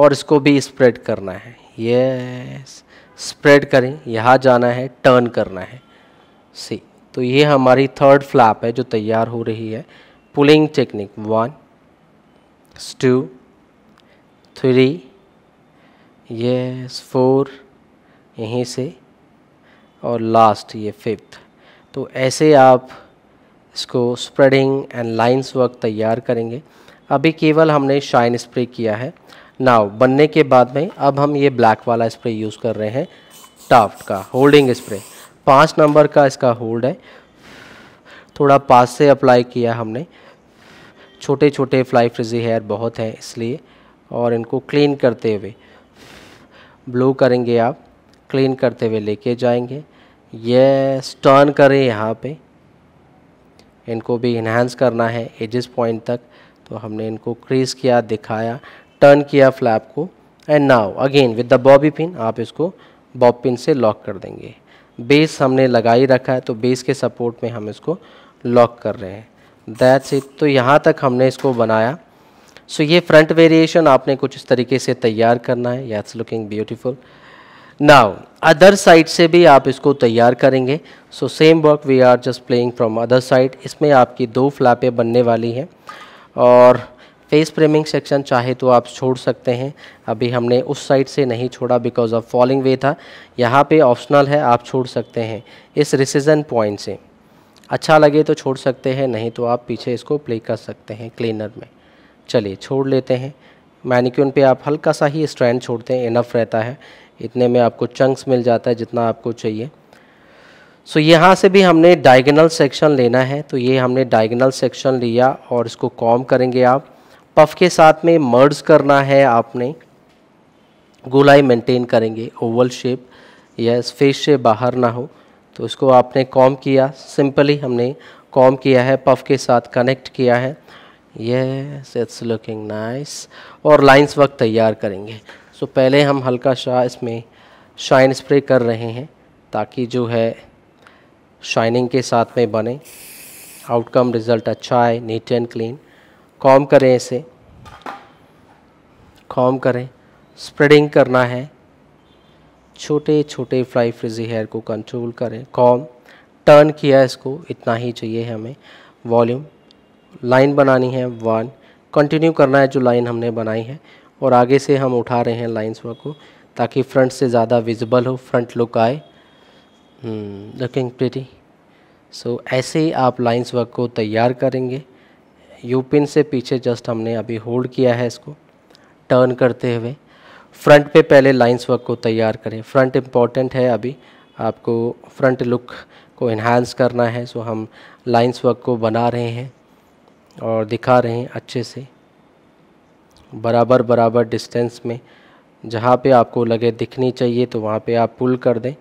और इसको भी स्प्रेड करना है ये स्प्रेड करें यहाँ जाना है टर्न करना है सी तो ये हमारी थर्ड फ्लैप है जो तैयार हो रही है pulling technique one two three yes four यहीं से और लास्ट ये फिफ्थ तो ऐसे आप इसको स्प्रेडिंग एंड लाइंस वर्क तैयार करेंगे अभी केवल हमने शाइन स्प्रे किया है नाव बनने के बाद में अब हम ये ब्लैक वाला स्प्रे यूज़ कर रहे हैं टाफ्ट का होल्डिंग स्प्रे पाँच नंबर का इसका होल्ड है थोड़ा पास से अप्लाई किया हमने छोटे छोटे फ्लाई फ्रिजी हेयर बहुत हैं इसलिए और इनको क्लीन करते हुए ब्लू करेंगे आप क्लीन करते हुए लेके जाएंगे ये टर्न करें यहाँ पे इनको भी इन्हेंस करना है एजिस पॉइंट तक तो हमने इनको क्रीज किया दिखाया टर्न किया फ्लैप को and now again with the bobby pin आप इसको बॉब पिन से लॉक कर देंगे बेस हमने लगा ही रखा है तो बेस के सपोर्ट में हम इसको लॉक कर रहे हैं दैट्स इट तो यहाँ तक हमने इसको बनाया सो so, ये फ्रंट वेरिएशन आपने कुछ इस तरीके से तैयार करना है it's looking beautiful now other side से भी आप इसको तैयार करेंगे so same work we are just playing from other side इसमें आपकी दो फ्लैपें बनने वाली हैं और फेस फ्रेमिंग सेक्शन चाहे तो आप छोड़ सकते हैं अभी हमने उस साइड से नहीं छोड़ा बिकॉज ऑफ फॉलिंग वे था यहाँ पे ऑप्शनल है आप छोड़ सकते हैं इस रिसीजन पॉइंट से अच्छा लगे तो छोड़ सकते हैं नहीं तो आप पीछे इसको प्ले कर सकते हैं क्लीनर में चलिए छोड़ लेते हैं मैनिक्यून पे आप हल्का सा ही स्ट्रैंड छोड़ते हैं इनफ रहता है इतने में आपको चंक्स मिल जाता है जितना आपको चाहिए सो so, यहाँ से भी हमने डायगनल सेक्शन लेना है तो ये हमने डायगनल सेक्शन लिया और इसको कॉम करेंगे आप पफ के साथ में मर्ज करना है आपने गोलाई मेंटेन करेंगे ओवल शेप या फेस से बाहर ना हो तो इसको आपने कॉम किया सिंपली हमने कॉम किया है पफ के साथ कनेक्ट किया है यस इट्स लुकिंग नाइस और लाइंस वक्त तैयार करेंगे सो so, पहले हम हल्का सा इसमें शाइन स्प्रे कर रहे हैं ताकि जो है शाइनिंग के साथ में बने आउटकम रिज़ल्ट अच्छा आए नीट एंड क्लीन कॉम करें इसे कॉम करें स्प्रेडिंग करना है छोटे छोटे फ्लाई फ्रिजी हेयर को कंट्रोल करें कॉम टर्न किया इसको इतना ही चाहिए हमें वॉल्यूम लाइन बनानी है वन कंटिन्यू करना है जो लाइन हमने बनाई है और आगे से हम उठा रहे हैं लाइन्स को ताकि फ्रंट से ज़्यादा विजिबल हो फ्रंट लुक आए लुकिंग प्रिटी सो ऐसे ही आप लाइन्स वर्क को तैयार करेंगे यूपिन से पीछे जस्ट हमने अभी होल्ड किया है इसको टर्न करते हुए फ्रंट पे पहले लाइंस वर्क को तैयार करें फ्रंट इम्पॉर्टेंट है अभी आपको फ्रंट लुक को इन्हांस करना है सो हम लाइंस वर्क को बना रहे हैं और दिखा रहे हैं अच्छे से बराबर बराबर डिस्टेंस में जहाँ पे आपको लगे दिखनी चाहिए तो वहाँ पे आप पुल कर दें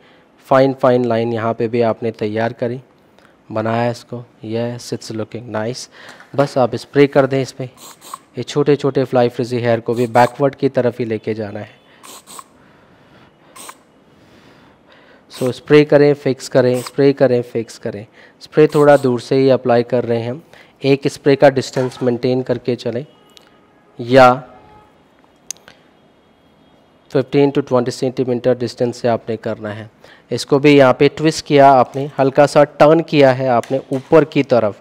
फ़ाइन फ़ाइन लाइन यहाँ पे भी आपने तैयार करी बनाया इसको यस इट्स लुकिंग नाइस बस आप स्प्रे कर दें इस पर ये छोटे छोटे फ्लाई फ्रिजी हेयर को भी बैकवर्ड की तरफ ही लेके जाना है सो so, स्प्रे करें फिक्स करें स्प्रे करें फिक्स करें स्प्रे थोड़ा दूर से ही अप्लाई कर रहे हैं हम एक स्प्रे का डिस्टेंस मेंटेन करके चलें या 15 टू 20 सेंटीमीटर डिस्टेंस से आपने करना है इसको भी यहाँ पे ट्विस्ट किया आपने हल्का सा टर्न किया है आपने ऊपर की तरफ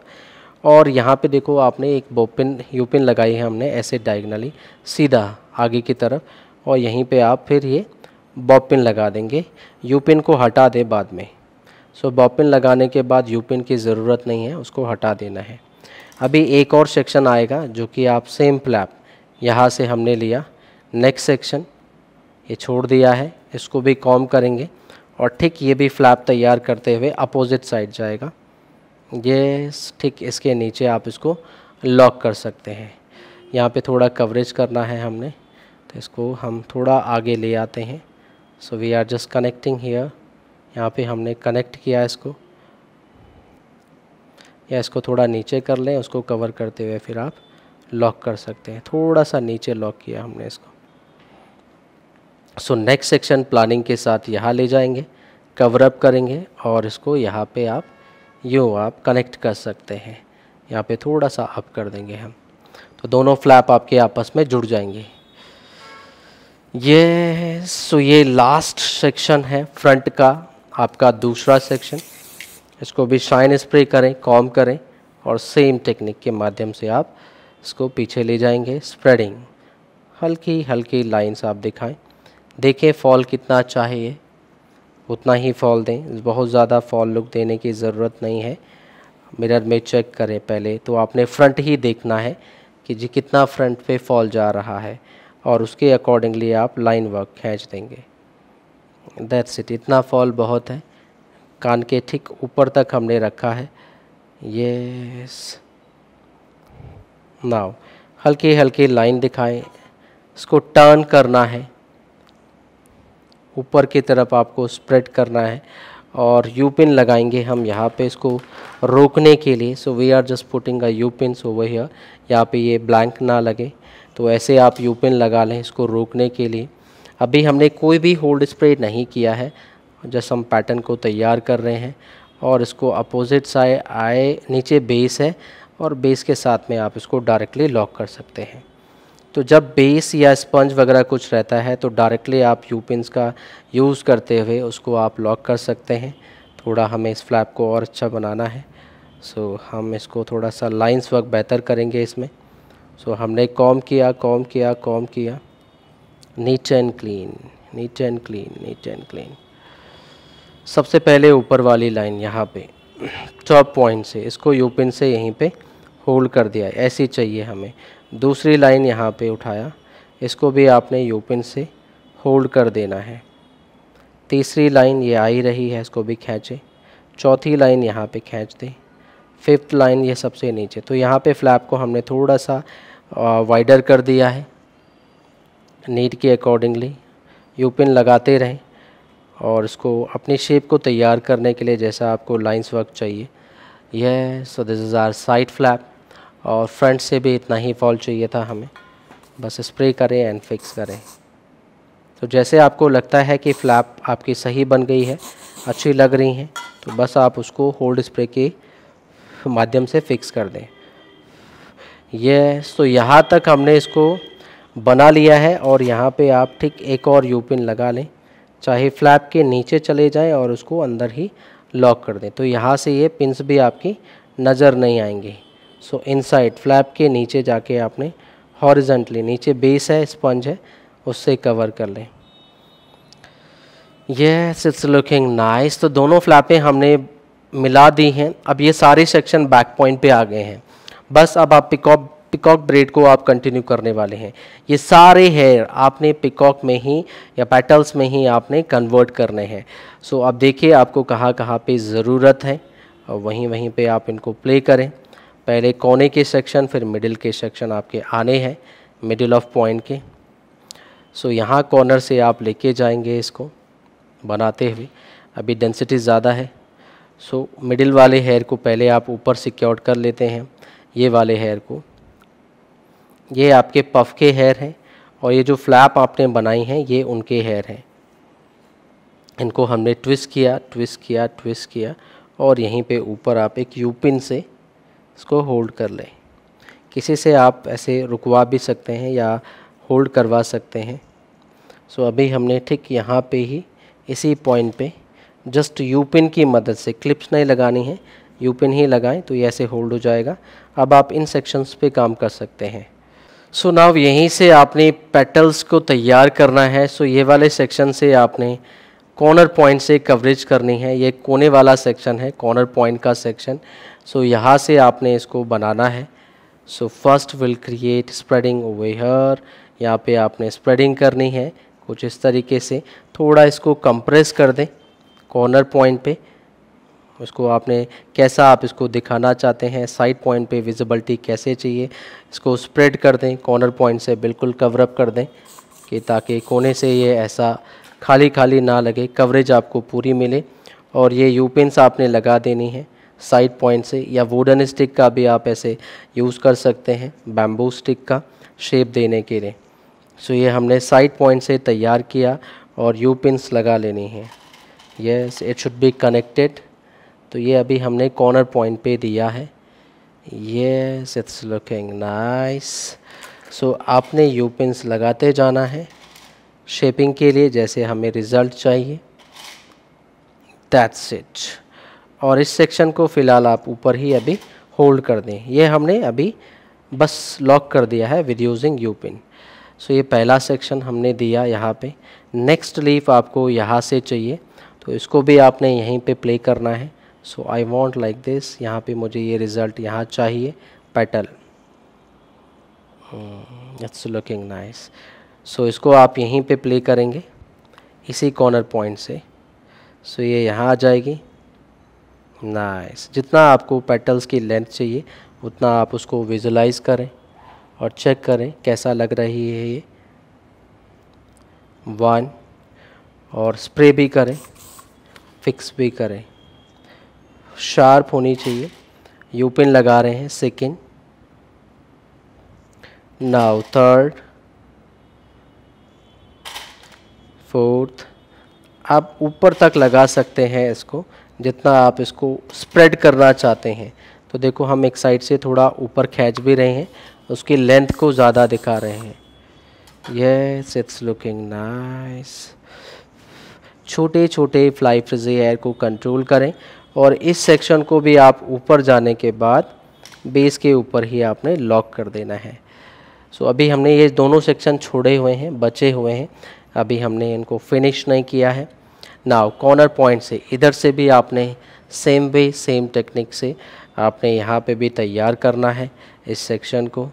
और यहाँ पे देखो आपने एक बोपिन यूपिन लगाई है हमने ऐसे डायगनली सीधा आगे की तरफ और यहीं पे आप फिर ये बॉपिन लगा देंगे यूपिन को हटा दें बाद में सो so, बॉपिन लगाने के बाद यूपिन की ज़रूरत नहीं है उसको हटा देना है अभी एक और सेक्शन आएगा जो कि आप सेम फ्लैप यहाँ से हमने लिया नेक्स्ट सेक्शन ये छोड़ दिया है इसको भी कॉम करेंगे और ठीक ये भी फ्लैप तैयार करते हुए अपोजिट साइड जाएगा ये ठीक इसके नीचे आप इसको लॉक कर सकते हैं यहाँ पे थोड़ा कवरेज करना है हमने तो इसको हम थोड़ा आगे ले आते हैं so we are just connecting here यहाँ पे हमने कनेक्ट किया इसको या इसको थोड़ा नीचे कर लें उसको कवर करते हुए फिर आप लॉक कर सकते हैं थोड़ा सा नीचे लॉक किया हमने इसको सो नेक्स्ट सेक्शन प्लानिंग के साथ यहाँ ले जाएंगे कवर अप करेंगे और इसको यहाँ पे आप यूँ आप कनेक्ट कर सकते हैं यहाँ पे थोड़ा सा अप कर देंगे हम तो दोनों फ्लैप आपके आपस में जुड़ जाएंगे ये सो ये लास्ट सेक्शन है फ्रंट का आपका दूसरा सेक्शन इसको भी शाइन स्प्रे करें कॉम करें और सेम टेक्निक के माध्यम से आप इसको पीछे ले जाएंगे स्प्रेडिंग हल्की हल्की लाइंस आप दिखाएं देखें फॉल कितना चाहिए अच्छा उतना ही फॉल दें बहुत ज़्यादा फॉल लुक देने की ज़रूरत नहीं है मिरर में चेक करें पहले तो आपने फ्रंट ही देखना है कि जी कितना फ्रंट पे फॉल जा रहा है और उसके अकॉर्डिंगली आप लाइन वर्क खींच देंगे दैट्स इट इतना फॉल बहुत है कान के ठीक ऊपर तक हमने रखा है ये नाव हल्की हल्की लाइन दिखाएं इसको टर्न करना है ऊपर की तरफ आपको स्प्रेड करना है और यू पिन लगाएंगे हम यहाँ पे इसको रोकने के लिए so we are just putting a U pin so वही यहाँ पे ये ब्लैंक ना लगे तो ऐसे आप यू पिन लगा लें इसको रोकने के लिए अभी हमने कोई भी होल्ड स्प्रे नहीं किया है जस्ट हम पैटर्न को तैयार कर रहे हैं और इसको अपोजिट साइड आए नीचे बेस है और बेस के साथ में आप इसको डायरेक्टली लॉक कर सकते हैं तो जब बेस या स्पंज वगैरह कुछ रहता है तो डायरेक्टली आप यू पिन का यूज़ करते हुए उसको आप लॉक कर सकते हैं थोड़ा हमें इस फ्लैप को और अच्छा बनाना है सो so, हम इसको थोड़ा सा लाइंस वर्क बेहतर करेंगे इसमें सो so, हमने कॉम किया कॉम किया कॉम किया neat and clean neat and clean neat and clean सबसे पहले ऊपर वाली लाइन यहाँ पे टॉप पॉइंट से इसको यूपिन से यहीं पे होल्ड कर दिया ऐसी चाहिए हमें दूसरी लाइन यहाँ पे उठाया इसको भी आपने यूपिन से होल्ड कर देना है तीसरी लाइन ये आई रही है इसको भी खींचे चौथी लाइन यहाँ पे खींच दें फिफ्थ लाइन ये सबसे नीचे तो यहाँ पे फ्लैप को हमने थोड़ा सा वाइडर कर दिया है नीड के अकॉर्डिंगली यूपिन लगाते रहें और इसको अपनी शेप को तैयार करने के लिए जैसा आपको लाइन्स वर्क चाहिए यह so this is our side flap और फ्रंट से भी इतना ही फॉल चाहिए था हमें बस स्प्रे करें एंड फिक्स करें तो जैसे आपको लगता है कि फ्लैप आपकी सही बन गई है अच्छी लग रही हैं तो बस आप उसको होल्ड स्प्रे के माध्यम से फिक्स कर दें ये तो यहाँ तक हमने इसको बना लिया है और यहाँ पे आप ठीक एक और यू पिन लगा लें चाहे फ्लैप के नीचे चले जाएं और उसको अंदर ही लॉक कर दें तो यहाँ से ये पिंस भी आपकी नज़र नहीं आएंगी सो इनसाइड फ्लैप के नीचे जाके आपने हॉरिजेंटली नीचे बेस है स्पंज है उससे कवर कर लें यस इट्स लुकिंग नाइस तो दोनों फ्लैपें हमने मिला दी हैं अब ये सारे सेक्शन बैक पॉइंट पे आ गए हैं बस अब आप पिकॉक पिकॉक ब्रेड को आप कंटिन्यू करने वाले हैं ये सारे हेयर आपने पिकॉक में ही या पेटल्स में ही आपने कन्वर्ट करने हैं सो so, अब देखिए आपको कहाँ कहाँ पे ज़रूरत है और वहीं वहीं पे आप इनको प्ले करें पहले कोने के सेक्शन फिर मिडिल के सेक्शन आपके आने हैं मिडिल ऑफ पॉइंट के सो so, यहाँ कॉर्नर से आप लेके जाएंगे इसको बनाते हुए अभी डेंसिटी ज़्यादा है सो so, मिडिल वाले हेयर को पहले आप ऊपर सिक्योर कर लेते हैं ये वाले हेयर को ये आपके पफ के हेयर हैं और ये जो फ्लैप आपने बनाई हैं ये उनके हेयर हैं इनको हमने ट्विस्ट किया ट्विस्ट किया ट्विस्ट किया और यहीं पे ऊपर आप एक यूपिन से इसको होल्ड कर लें किसी से आप ऐसे रुकवा भी सकते हैं या होल्ड करवा सकते हैं सो अभी हमने ठीक यहाँ पे ही इसी पॉइंट पे जस्ट यू पिन की मदद से क्लिप्स नहीं लगानी है यू पिन ही लगाएं तो ये ऐसे होल्ड हो जाएगा अब आप इन सेक्शंस पे काम कर सकते हैं सो so नाव यहीं से आपने पेटल्स को तैयार करना है सो so ये वाले सेक्शन से आपने कॉर्नर पॉइंट से कवरेज करनी है ये कोने वाला सेक्शन है कॉर्नर पॉइंट का सेक्शन सो so, यहाँ से आपने इसको बनाना है so first will create spreading over यहाँ पे आपने स्प्रेडिंग करनी है कुछ इस तरीके से थोड़ा इसको कंप्रेस कर दें कॉर्नर पॉइंट पे उसको आपने कैसा आप इसको दिखाना चाहते हैं साइड पॉइंट पे विजिबिलिटी कैसे चाहिए इसको स्प्रेड कर दें कॉर्नर पॉइंट से बिल्कुल कवरअप कर दें कि ताकि कोने से ये ऐसा खाली खाली ना लगे कवरेज आपको पूरी मिले और ये यू पिन्स आपने लगा देनी है साइड पॉइंट से या वुडन स्टिक का भी आप ऐसे यूज़ कर सकते हैं बैम्बू स्टिक का शेप देने के लिए सो ये हमने साइड पॉइंट से तैयार किया और यू पिनस लगा लेनी है yes it should be connected तो ये अभी हमने कॉर्नर पॉइंट पे दिया है yes it's looking nice so आपने यू पिनस लगाते जाना है शेपिंग के लिए जैसे हमें रिज़ल्ट चाहिए दैट्स इट और इस सेक्शन को फ़िलहाल आप ऊपर ही अभी होल्ड कर दें ये हमने अभी बस लॉक कर दिया है with using U pin so ये पहला सेक्शन हमने दिया यहाँ पे नेक्स्ट लीफ आपको यहाँ से चाहिए तो इसको भी आपने यहीं पे प्ले करना है so I want like this यहाँ पे मुझे ये रिज़ल्ट यहाँ चाहिए petal it's looking nice so so, इसको आप यहीं पे प्ले करेंगे इसी कॉर्नर पॉइंट से सो so, ये यहाँ आ जाएगी नाइस जितना आपको पेटल्स की लेंथ चाहिए उतना आप उसको विजुलाइज करें और चेक करें कैसा लग रही है ये वन और स्प्रे भी करें फिक्स भी करें शार्प होनी चाहिए यूपिन लगा रहे हैं सेकेंड नाउ थर्ड फोर्थ आप ऊपर तक लगा सकते हैं इसको जितना आप इसको स्प्रेड करना चाहते हैं तो देखो हम एक साइड से थोड़ा ऊपर खींच भी रहे हैं उसकी लेंथ को ज़्यादा दिखा रहे हैं यस इट्स लुकिंग नाइस छोटे छोटे फ्लाई फ्रिजे एयर को कंट्रोल करें और इस सेक्शन को भी आप ऊपर जाने के बाद बेस के ऊपर ही आपने लॉक कर देना है सो so, अभी हमने ये दोनों सेक्शन छोड़े हुए हैं बचे हुए हैं अभी हमने इनको फिनिश नहीं किया है नाव कॉर्नर पॉइंट से इधर से भी आपने सेम वे सेम टेक्निक से आपने यहाँ पे भी तैयार करना है इस सेक्शन को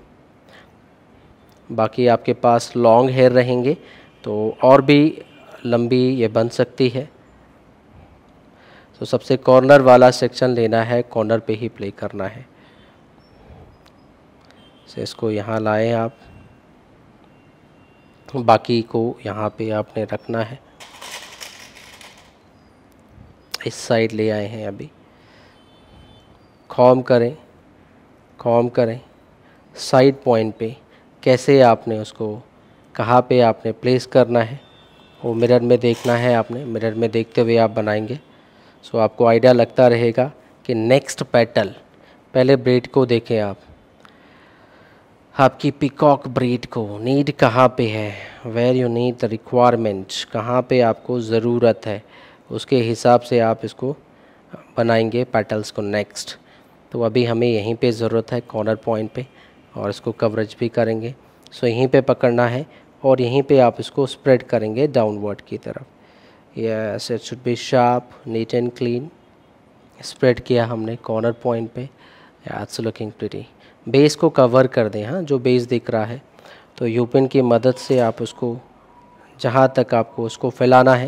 बाकी आपके पास लॉन्ग हेयर रहेंगे तो और भी लंबी ये बन सकती है तो सबसे कॉर्नर वाला सेक्शन लेना है कॉर्नर पे ही प्ले करना है इसको यहाँ लाएं आप बाकी को यहाँ पे आपने रखना है इस साइड ले आए हैं अभी कॉम करें कॉम करें साइड पॉइंट पे कैसे आपने उसको कहाँ पे आपने प्लेस करना है वो मिरर में देखना है आपने मिरर में देखते हुए आप बनाएंगे सो आपको आइडिया लगता रहेगा कि नेक्स्ट पैटल पहले ब्रेड को देखें आप आपकी पिकॉक ब्रीड को नीड कहाँ पे है where you need the requirement कहाँ पे आपको ज़रूरत है उसके हिसाब से आप इसको बनाएंगे पैटल्स को नेक्स्ट तो अभी हमें यहीं पे ज़रूरत है कॉर्नर पॉइंट पे और इसको कवरेज भी करेंगे सो यहीं पे पकड़ना है और यहीं पे आप इसको स्प्रेड करेंगे डाउनवर्ड की तरफ yes it should be sharp neat and clean spread किया हमने कॉर्नर पॉइंट पे इट्स लुकिंग प्रिटी बेस को कवर कर दें हाँ जो बेस दिख रहा है तो यूपिन की मदद से आप उसको जहाँ तक आपको उसको फैलाना है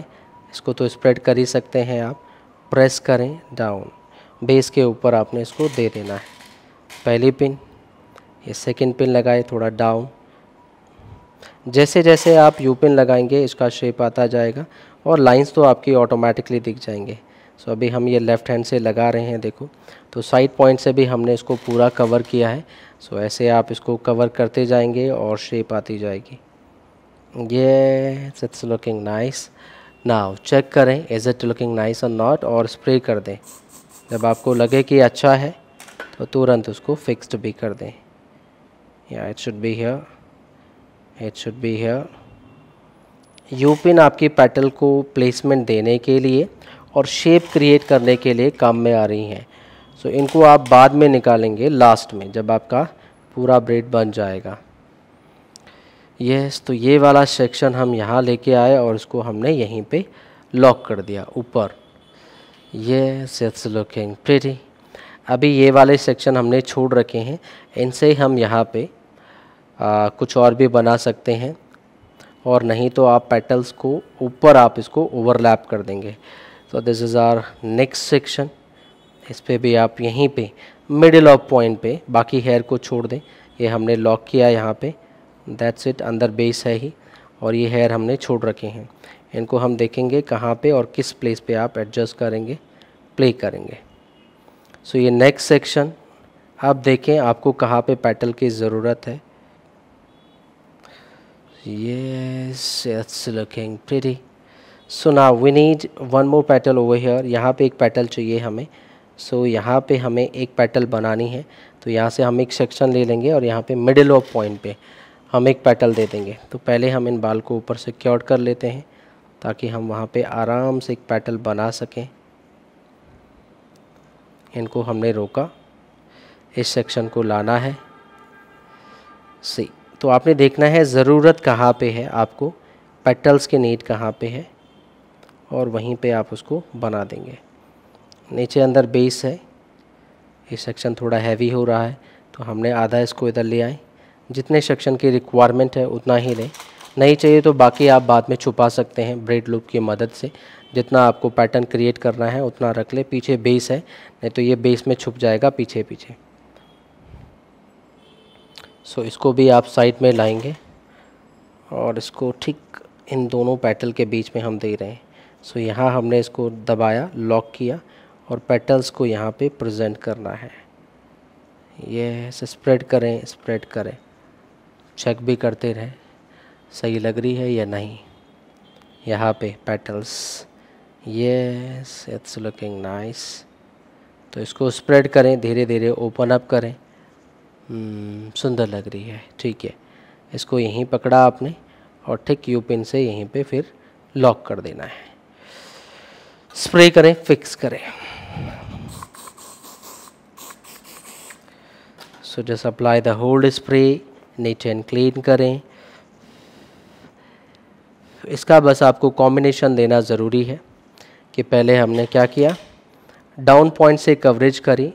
इसको तो स्प्रेड कर ही सकते हैं आप प्रेस करें डाउन बेस के ऊपर आपने इसको दे देना है पहली पिन ये सेकंड पिन लगाए थोड़ा डाउन जैसे जैसे आप यू पिन लगाएंगे इसका शेप आता जाएगा और लाइंस तो आपकी ऑटोमेटिकली दिख जाएंगे सो so, अभी हम ये लेफ़्ट हैंड से लगा रहे हैं देखो तो साइड पॉइंट से भी हमने इसको पूरा कवर किया है सो so, ऐसे आप इसको कवर करते जाएंगे और शेप आती जाएगी ये it's looking nice now check करें इज़ इट लुकिंग नाइस और नॉट और स्प्रे कर दें जब आपको लगे कि अच्छा है तो तुरंत उसको फिक्स्ड भी कर दें या it should be here it should be here U pin आपकी पैटल को प्लेसमेंट देने के लिए और शेप क्रिएट करने के लिए काम में आ रही हैं सो so, इनको आप बाद में निकालेंगे लास्ट में जब आपका पूरा ब्रेड बन जाएगा यस yes, तो ये वाला सेक्शन हम यहाँ लेके आए और इसको हमने यहीं पे लॉक कर दिया ऊपर ये सेट्स लुकिंग प्रेटी अभी ये वाले सेक्शन हमने छोड़ रखे हैं इनसे हम यहाँ पे आ, कुछ और भी बना सकते हैं और नहीं तो आप पेटल्स को ऊपर आप इसको ओवरलैप कर देंगे तो this is our next section इस पर भी आप यहीं पे मिडिल ऑफ पॉइंट पे बाकी हेयर को छोड़ दें ये हमने लॉक किया यहाँ पे दैट्स इट अंदर बेस है ही और ये हेयर हमने छोड़ रखे हैं इनको हम देखेंगे कहाँ पे और किस प्लेस पे आप एडजस्ट करेंगे प्ले करेंगे सो so, ये नेक्स्ट सेक्शन आप देखें आपको कहाँ पे पैटल की ज़रूरत है ये लुकिंग प्रेरी सो ना we need one more petal over here यहाँ पे एक पेटल चाहिए हमें सो so, यहाँ पे हमें एक पेटल बनानी है तो यहाँ से हम एक सेक्शन ले लेंगे और यहाँ पे मिडिल ऑफ पॉइंट पे हम एक पेटल दे देंगे तो पहले हम इन बाल को ऊपर से क्योर कर लेते हैं ताकि हम वहाँ पे आराम से एक पेटल बना सकें इनको हमने रोका इस सेक्शन को लाना है सी तो आपने देखना है ज़रूरत कहाँ पे है आपको पेटल्स के नीड कहाँ पे है और वहीं पे आप उसको बना देंगे नीचे अंदर बेस है ये सेक्शन थोड़ा हैवी हो रहा है तो हमने आधा इसको इधर ले आए जितने सेक्शन की रिक्वायरमेंट है उतना ही लें नहीं चाहिए तो बाकी आप बाद में छुपा सकते हैं ब्रेड लूप की मदद से जितना आपको पैटर्न क्रिएट करना है उतना रख ले पीछे बेस है नहीं तो ये बेस में छुप जाएगा पीछे पीछे सो इसको भी आप साइड में लाएंगे और इसको ठीक इन दोनों पैटल के बीच में हम दे रहे हैं सो so, यहाँ हमने इसको दबाया लॉक किया और पेटल्स को यहाँ पे प्रेजेंट करना है ये ऐसे स्प्रेड करें स्प्रेड करें चेक भी करते रहें सही लग रही है या नहीं यहाँ पे petals yes it's looking nice तो इसको स्प्रेड करें धीरे धीरे ओपन अप करें hmm, सुंदर लग रही है ठीक है इसको यहीं पकड़ा आपने और ठीक यू पिन से यहीं पे फिर लॉक कर देना है स्प्रे करें फिक्स करें so just apply the hold spray neat and clean करें इसका बस आपको कॉम्बिनेशन देना ज़रूरी है कि पहले हमने क्या किया डाउन पॉइंट से कवरेज करी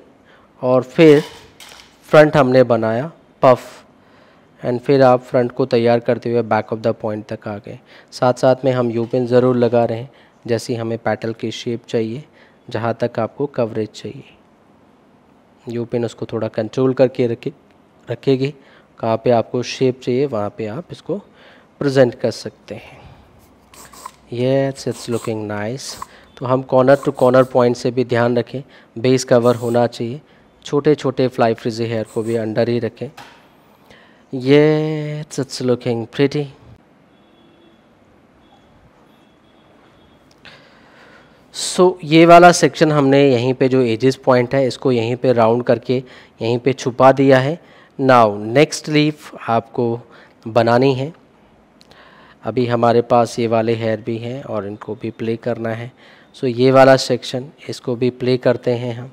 और फिर फ्रंट हमने बनाया पफ एंड फिर आप फ्रंट को तैयार करते हुए बैक ऑफ द पॉइंट तक आ गए साथ साथ में हम यूपिन ज़रूर लगा रहे हैं जैसी हमें पैटल की शेप चाहिए जहाँ तक आपको कवरेज चाहिए यू पिन उसको थोड़ा कंट्रोल करके रखे रखेगी कहाँ पे आपको शेप चाहिए वहाँ पे आप इसको प्रेजेंट कर सकते हैं येस इट्स लुकिंग नाइस तो हम कॉर्नर टू कॉर्नर पॉइंट से भी ध्यान रखें बेस कवर होना चाहिए छोटे छोटे फ्लाई फ्रिजी हेयर को भी अंडर ही रखें yes it's looking pretty so so, ये वाला सेक्शन हमने यहीं पे जो एजेस पॉइंट है इसको यहीं पे राउंड करके यहीं पे छुपा दिया है नाउ नेक्स्ट लीफ आपको बनानी है अभी हमारे पास ये वाले हेयर भी हैं और इनको भी प्ले करना है सो so, ये वाला सेक्शन इसको भी प्ले करते हैं हम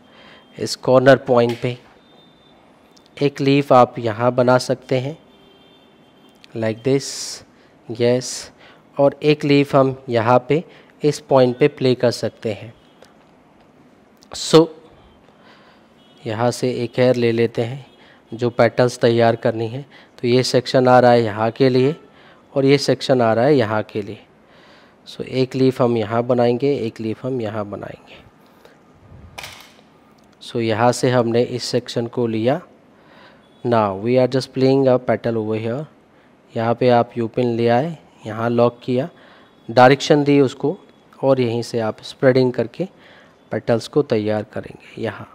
इस कॉर्नर पॉइंट पे एक लीफ आप यहाँ बना सकते हैं लाइक दिस यस और एक लीफ हम यहाँ पे इस पॉइंट पे प्ले कर सकते हैं सो so, यहाँ से एक हेयर ले लेते हैं जो पैटर्न्स तैयार करनी है तो ये सेक्शन आ रहा है यहाँ के लिए और ये सेक्शन आ रहा है यहाँ के लिए सो so, एक लीफ हम यहाँ बनाएंगे एक लीफ हम यहाँ बनाएंगे सो so, यहाँ से हमने इस सेक्शन को लिया ना we are just playing a petal over here यहाँ पे आप यूपिन ले आए यहाँ लॉक किया डायरेक्शन दी उसको और यहीं से आप स्प्रेडिंग करके पेटल्स को तैयार करेंगे यहाँ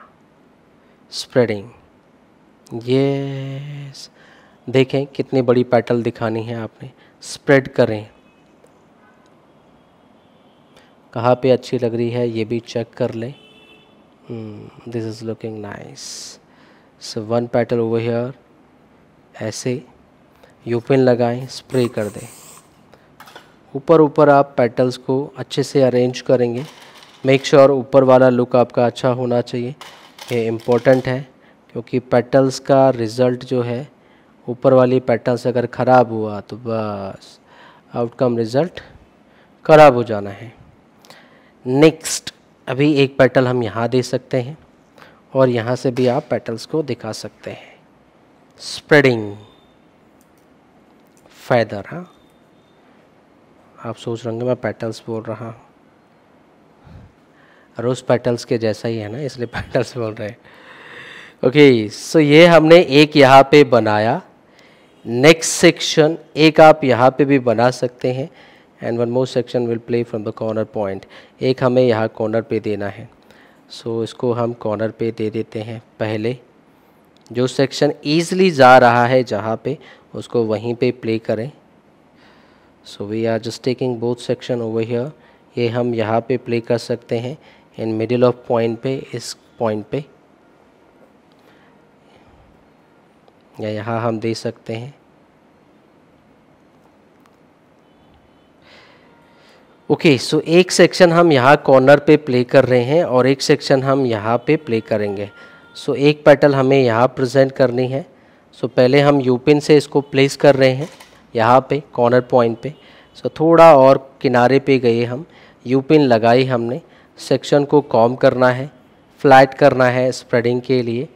स्प्रेडिंग ये देखें कितनी बड़ी पेटल दिखानी है आपने स्प्रेड करें कहाँ पे अच्छी लग रही है ये भी चेक कर लें this is looking nice so one petal over here ऐसे यूपिन लगाएं स्प्रे कर दें ऊपर ऊपर आप पेटल्स को अच्छे से अरेंज करेंगे मेक श्योर ऊपर वाला लुक आपका अच्छा होना चाहिए ये इम्पोर्टेंट है क्योंकि पेटल्स का रिज़ल्ट जो है ऊपर वाली पेटल्स अगर ख़राब हुआ तो बस आउटकम रिज़ल्ट ख़राब हो जाना है नेक्स्ट अभी एक पेटल हम यहाँ दे सकते हैं और यहाँ से भी आप पेटल्स को दिखा सकते हैं स्प्रेडिंग फैदर हाँ आप सोच रहे होंगे मैं पेटल्स बोल रहा हूँ रोज़ पेटल्स के जैसा ही है ना इसलिए पेटल्स बोल रहे हैं ओके सो ये हमने एक यहाँ पे बनाया नेक्स्ट सेक्शन एक आप यहाँ पे भी बना सकते हैं and one more section will play from the corner point एक हमें यहाँ कॉर्नर पे देना है सो so, इसको हम कॉर्नर पे दे देते हैं पहले जो सेक्शन ईजली जा रहा है जहाँ पे उसको वहीं पे प्ले करें so we are just taking both section over here ये हम यहाँ पे प्ले कर सकते हैं इन मिडिल ऑफ पॉइंट पे इस पॉइंट पे या यहाँ हम दे सकते हैं ओके okay, सो so एक सेक्शन हम यहाँ कॉर्नर पे प्ले कर रहे हैं और एक सेक्शन हम यहाँ पे प्ले करेंगे सो so एक पैटल हमें यहाँ प्रेजेंट करनी है सो so पहले हम यूपिन से इसको प्लेस कर रहे हैं यहाँ पे कॉर्नर पॉइंट पे सो थोड़ा और किनारे पे गए हम यू पिन लगाई हमने सेक्शन को कॉम करना है फ्लैट करना है स्प्रेडिंग के लिए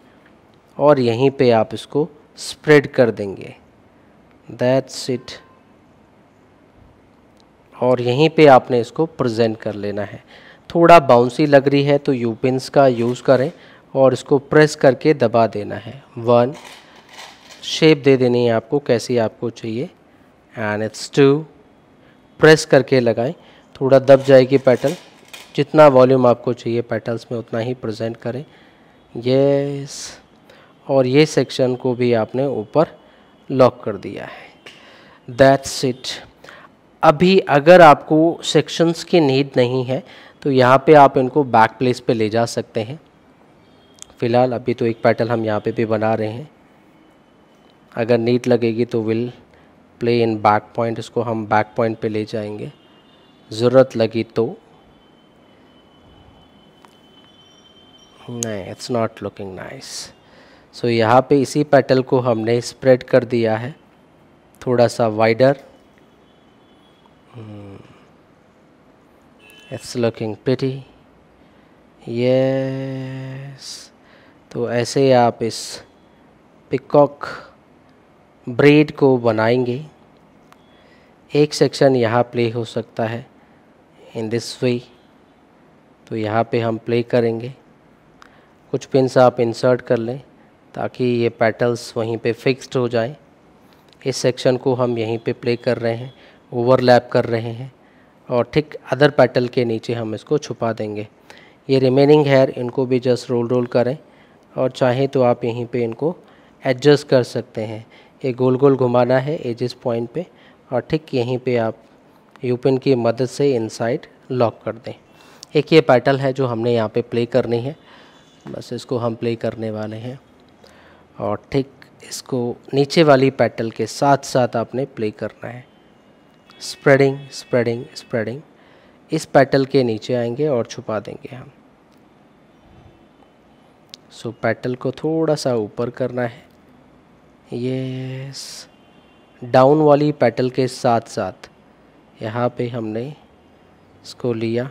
और यहीं पे आप इसको स्प्रेड कर देंगे दैट्स इट और यहीं पे आपने इसको प्रेजेंट कर लेना है थोड़ा बाउंसी लग रही है तो यू पिन का यूज़ करें और इसको प्रेस करके दबा देना है वन शेप दे देनी है आपको कैसी आपको चाहिए एंड इट्स टू प्रेस करके लगाएं थोड़ा दब जाएगी पेटल जितना वॉल्यूम आपको चाहिए पेटल्स में उतना ही प्रेजेंट करें ये और ये सेक्शन को भी आपने ऊपर लॉक कर दिया है दैट्स इट अभी अगर आपको सेक्शंस की नीड नहीं है तो यहाँ पे आप इनको बैक प्लेस पे ले जा सकते हैं फ़िलहाल अभी तो एक पैटल हम यहाँ पे भी बना रहे हैं अगर नीट लगेगी तो will display in back point इसको हम बैक पॉइंट पे ले जाएंगे ज़रूरत लगी तो नहीं it's not looking nice so यहाँ पे इसी पेटल को हमने स्प्रेड कर दिया है थोड़ा सा wider it's looking pretty yes तो ऐसे आप इस पिकॉक ब्रेड को बनाएंगे एक सेक्शन यहाँ प्ले हो सकता है इन दिस वे तो यहाँ पे हम प्ले करेंगे कुछ पिंस आप इंसर्ट कर लें ताकि ये पैटल्स वहीं पे फिक्स्ड हो जाएं इस सेक्शन को हम यहीं पे प्ले कर रहे हैं ओवरलैप कर रहे हैं और ठीक अदर पैटल के नीचे हम इसको छुपा देंगे ये रिमेनिंग हेयर इनको भी जस्ट रोल रोल करें और चाहें तो आप यहीं पे इनको एडजस्ट कर सकते हैं ये गोल गोल घुमाना है एजिस पॉइंट पर और ठीक यहीं पे आप यूपिन की मदद से इनसाइड लॉक कर दें एक ये पैटल है जो हमने यहाँ पे प्ले करनी है बस इसको हम प्ले करने वाले हैं और ठीक इसको नीचे वाली पैटल के साथ साथ आपने प्ले करना है स्प्रेडिंग स्प्रेडिंग स्प्रेडिंग इस पैटल के नीचे आएंगे और छुपा देंगे हम सो so, पैटल को थोड़ा सा ऊपर करना है यस डाउन वाली पेटल के साथ साथ यहाँ पे हमने इसको लिया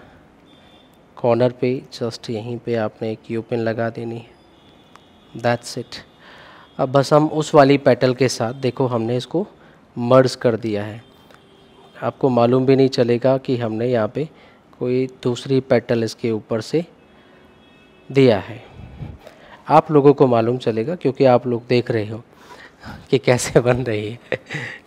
कॉर्नर पे जस्ट यहीं पे आपने एक पिन लगा देनी है दैट्स इट अब बस हम उस वाली पेटल के साथ देखो हमने इसको मर्ज कर दिया है आपको मालूम भी नहीं चलेगा कि हमने यहाँ पे कोई दूसरी पेटल इसके ऊपर से दिया है आप लोगों को मालूम चलेगा क्योंकि आप लोग देख रहे हो कि कैसे बन रही है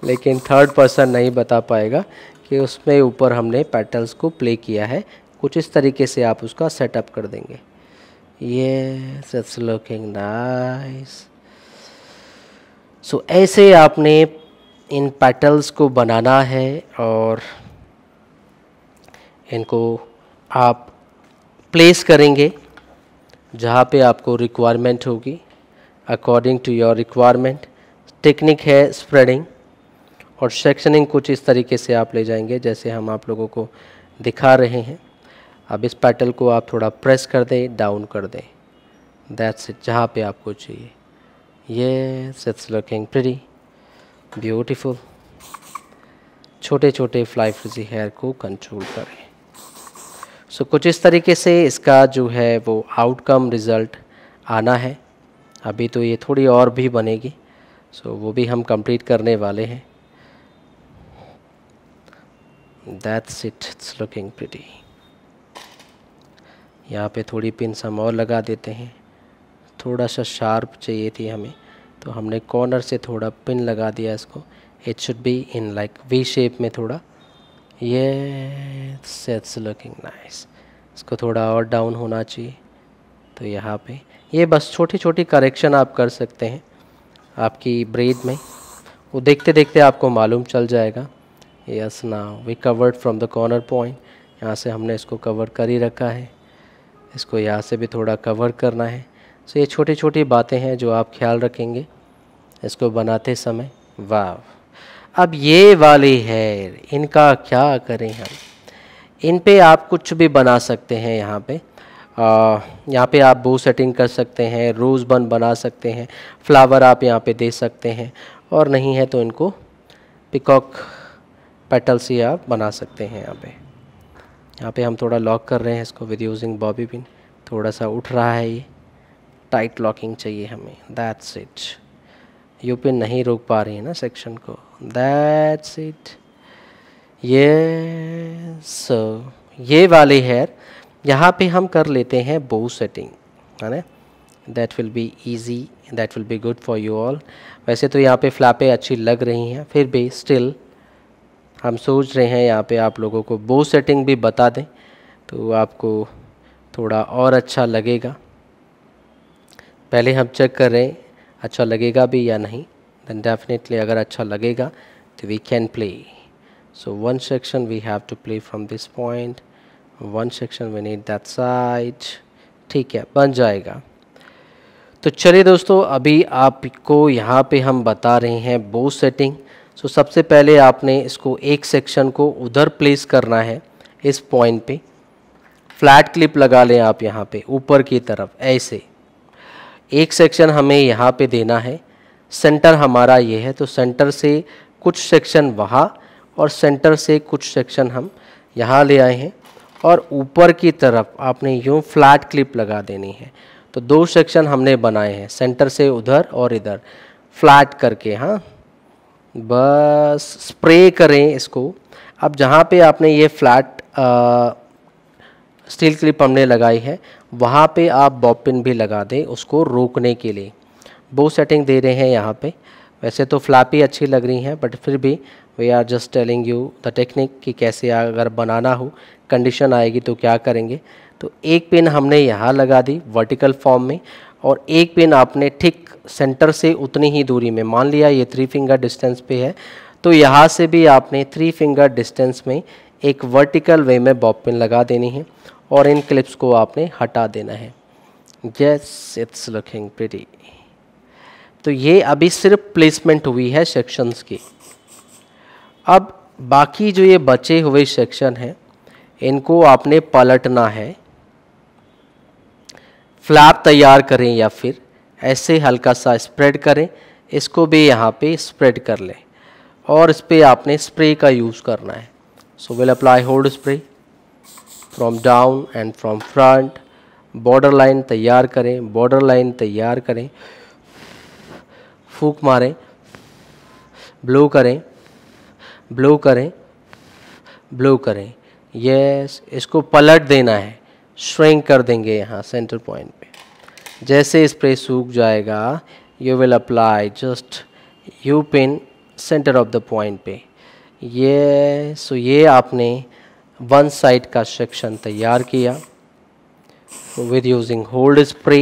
लेकिन थर्ड पर्सन नहीं बता पाएगा कि उसमें ऊपर हमने पैटर्न्स को प्ले किया है कुछ इस तरीके से आप उसका सेटअप कर देंगे ये इट्स लुकिंग नाइस सो ऐसे आपने इन पैटर्न्स को बनाना है और इनको आप प्लेस करेंगे जहाँ पे आपको रिक्वायरमेंट होगी according to your requirement technique है स्प्रेडिंग और सेक्शनिंग कुछ इस तरीके से आप ले जाएंगे जैसे हम आप लोगों को दिखा रहे हैं अब इस पैटल को आप थोड़ा प्रेस कर दें डाउन कर दें दैट्स इट जहाँ पे आपको चाहिए ये इट्स लुकिंग प्री ब्यूटीफुल छोटे छोटे फ्लाई फ्रिजी हेयर को कंट्रोल करें सो so, कुछ इस तरीके से इसका जो है वो आउटकम रिज़ल्ट आना है अभी तो ये थोड़ी और भी बनेगी सो so, वो भी हम कंप्लीट करने वाले हैं that's it it's looking pretty यहाँ पे थोड़ी पिन हम और लगा देते हैं थोड़ा सा शार्प चाहिए थी हमें तो हमने कॉर्नर से थोड़ा पिन लगा दिया इसको it should be in like V shape में थोड़ा ये इट्स लुकिंग नाइस इसको थोड़ा और डाउन होना चाहिए तो यहाँ पे ये बस छोटी छोटी करेक्शन आप कर सकते हैं आपकी ब्रेथ में वो देखते देखते आपको मालूम चल जाएगा यस ना we covered from the corner point यहाँ से हमने इसको कवर कर ही रखा है इसको यहाँ से भी थोड़ा कवर करना है सो ये छोटी छोटी बातें हैं जो आप ख्याल रखेंगे इसको बनाते समय वाव अब ये वाली है इनका क्या करें हम इन पे आप कुछ भी बना सकते हैं यहाँ पे यहाँ पे आप बो सेटिंग कर सकते हैं रोज़ बन बना सकते हैं फ्लावर आप यहाँ पे दे सकते हैं और नहीं है तो इनको पिकॉक पेटल्स ही आप बना सकते हैं यहाँ पे यहाँ पे हम थोड़ा लॉक कर रहे हैं इसको विद यूजिंग बॉबी पिन थोड़ा सा उठ रहा है ये टाइट लॉकिंग चाहिए हमें दैट्स इट यू पिन नहीं रोक पा रही है ना सेक्शन को दैट्स इट ये सो ये वाली हेयर यहाँ पे हम कर लेते हैं बो सेटिंग है ना that will be easy that will be good for you all वैसे तो यहाँ पे फ्लैपें अच्छी लग रही हैं फिर भी स्टिल हम सोच रहे हैं यहाँ पे आप लोगों को बो सेटिंग भी बता दें तो आपको थोड़ा और अच्छा लगेगा पहले हम चेक कर रहे हैं अच्छा लगेगा भी या नहीं देन डेफिनेटली अगर अच्छा लगेगा तो we can play so one section we have to play from this point one section we need that size ठीक है बन जाएगा तो चलिए दोस्तों अभी आपको यहाँ पे हम बता रहे हैं बो सेटिंग सो सबसे पहले आपने इसको एक सेक्शन को उधर प्लेस करना है इस पॉइंट पे फ्लैट क्लिप लगा लें आप यहाँ पे ऊपर की तरफ ऐसे एक सेक्शन हमें यहाँ पे देना है सेंटर हमारा ये है तो सेंटर से कुछ सेक्शन वहाँ और सेंटर से कुछ सेक्शन हम यहाँ ले आए हैं और ऊपर की तरफ आपने यूँ फ्लैट क्लिप लगा देनी है तो दो सेक्शन हमने बनाए हैं सेंटर से उधर और इधर फ्लैट करके हाँ बस स्प्रे करें इसको अब जहाँ पे आपने ये फ्लैट स्टील क्लिप हमने लगाई है वहाँ पे आप बॉपिन भी लगा दें उसको रोकने के लिए बो सेटिंग दे रहे हैं यहाँ पे वैसे तो फ्लापी अच्छी लग रही हैं बट फिर भी we are just telling you the technique कि कैसे अगर बनाना हो कंडीशन आएगी तो क्या करेंगे तो एक पिन हमने यहाँ लगा दी वर्टिकल फॉर्म में और एक पिन आपने ठीक सेंटर से उतनी ही दूरी में मान लिया ये थ्री फिंगर डिस्टेंस पे है तो यहाँ से भी आपने थ्री फिंगर डिस्टेंस में एक वर्टिकल वे में बॉब पिन लगा देनी है और इन क्लिप्स को आपने हटा देना है येस इट्स लुकिंग प्रिटी तो ये अभी सिर्फ प्लेसमेंट हुई है सेक्शंस की अब बाकी जो ये बचे हुए सेक्शन हैं इनको आपने पलटना है फ्लैप तैयार करें या फिर ऐसे हल्का सा स्प्रेड करें इसको भी यहाँ पे स्प्रेड कर लें और इस पर आपने स्प्रे का यूज़ करना है so will apply hold spray from down and from front border line तैयार करें बॉर्डर लाइन तैयार करें फूक मारें ब्लो करें ब्लो करें ब्लो करें यस इसको पलट देना है श्रिंक कर देंगे यहाँ सेंटर पॉइंट पे जैसे स्प्रे सूख जाएगा you will apply just you pin center of the point पे ये सो ये आपने वन साइड का सेक्शन तैयार किया with using hold spray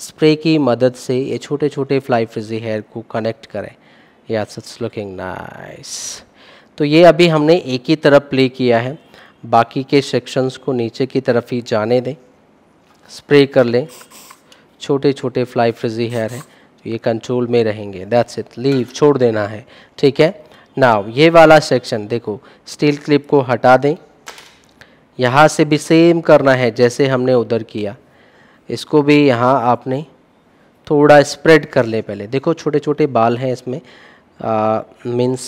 spray की मदद से ये छोटे छोटे फ्लाई फ्रिजी हेयर को कनेक्ट करें या इट्स लुकिंग नाइस तो ये अभी हमने एक ही तरफ प्ले किया है बाकी के सेक्शंस को नीचे की तरफ ही जाने दें स्प्रे कर लें छोटे छोटे फ्लाई फ्रिजी हेयर हैं तो ये कंट्रोल में रहेंगे दैट्स इट लीव छोड़ देना है ठीक है नाव ये वाला सेक्शन देखो स्टील क्लिप को हटा दें यहाँ से भी सेम करना है जैसे हमने उधर किया इसको भी यहाँ आपने थोड़ा स्प्रेड कर लें पहले देखो छोटे छोटे बाल हैं इसमें मीन्स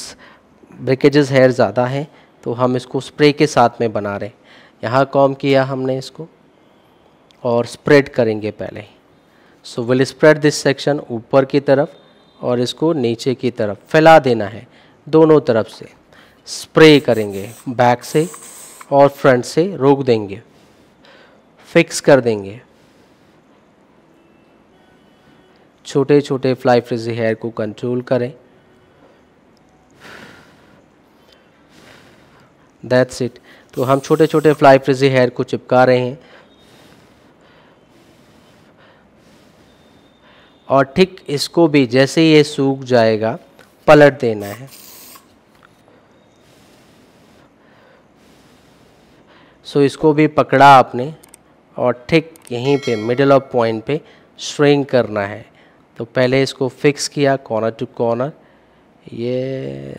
ब्रेकेजेस हेयर ज़्यादा है तो हम इसको स्प्रे के साथ में बना रहे हैं यहाँ कॉम किया हमने इसको और स्प्रेड करेंगे पहले so will spread this section ऊपर की तरफ और इसको नीचे की तरफ फैला देना है दोनों तरफ से स्प्रे करेंगे बैक से और फ्रंट से रोक देंगे फिक्स कर देंगे छोटे छोटे फ्लाई फ्रिजी हेयर को कंट्रोल करें दैट्स इट तो हम छोटे छोटे फ्लाई फ्रिजी हेयर को चिपका रहे हैं और ठीक इसको भी जैसे ये सूख जाएगा पलट देना है सो so, इसको भी पकड़ा आपने और ठीक यहीं पे मिडिल ऑफ पॉइंट पे स्ट्रिंग करना है तो पहले इसको फिक्स किया कॉर्नर टू कॉर्नर ये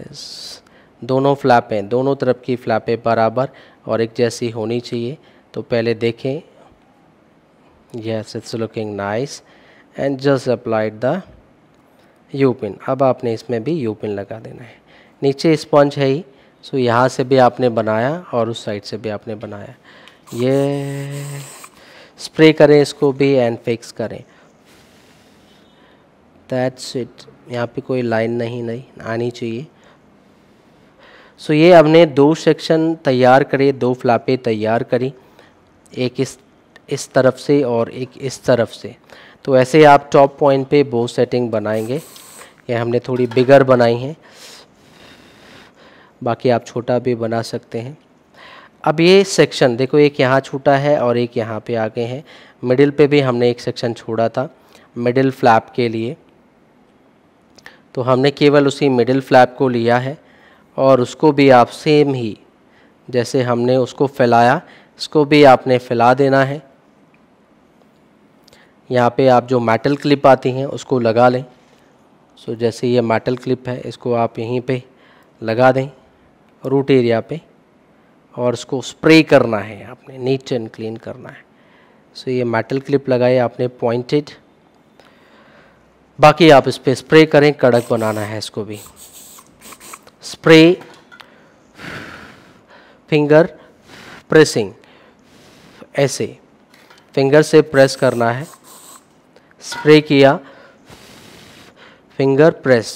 दोनों फ्लैपें दोनों तरफ की फ्लैपें बराबर और एक जैसी होनी चाहिए तो पहले देखें yes it's looking nice and just applied the U pin अब आपने इसमें भी यू पिन लगा देना है नीचे स्पॉन्ज है ही सो यहाँ से भी आपने बनाया और उस साइड से भी आपने बनाया ये स्प्रे करें इसको भी एंड फिक्स करें दैट्स इट यहाँ पे कोई लाइन नहीं नहीं आनी चाहिए सो so, ये हमने दो सेक्शन तैयार करे दो फ्लापे तैयार करी एक इस इस तरफ से और एक इस तरफ से तो ऐसे आप टॉप पॉइंट पे बो सेटिंग बनाएंगे ये हमने थोड़ी बिगर बनाई है बाकी आप छोटा भी बना सकते हैं अब ये सेक्शन देखो एक यहाँ छूटा है और एक यहाँ पे आगे हैं मिडिल पे भी हमने एक सेक्शन छोड़ा था मिडिल फ्लैप के लिए तो हमने केवल उसी मिडिल फ्लैप को लिया है और उसको भी आप सेम ही जैसे हमने उसको फैलाया इसको भी आपने फैला देना है यहाँ पे आप जो मेटल क्लिप आती हैं उसको लगा लें सो जैसे ये मेटल क्लिप है इसको आप यहीं पे लगा दें रूट एरिया पे और इसको स्प्रे करना है आपने नीट एंड क्लीन करना है सो ये मेटल क्लिप लगाए आपने पॉइंटेड बाकी आप इस पर स्प्रे करें कड़क बनाना है इसको भी स्प्रे फिंगर प्रेसिंग ऐसे फिंगर से प्रेस करना है स्प्रे किया फिंगर प्रेस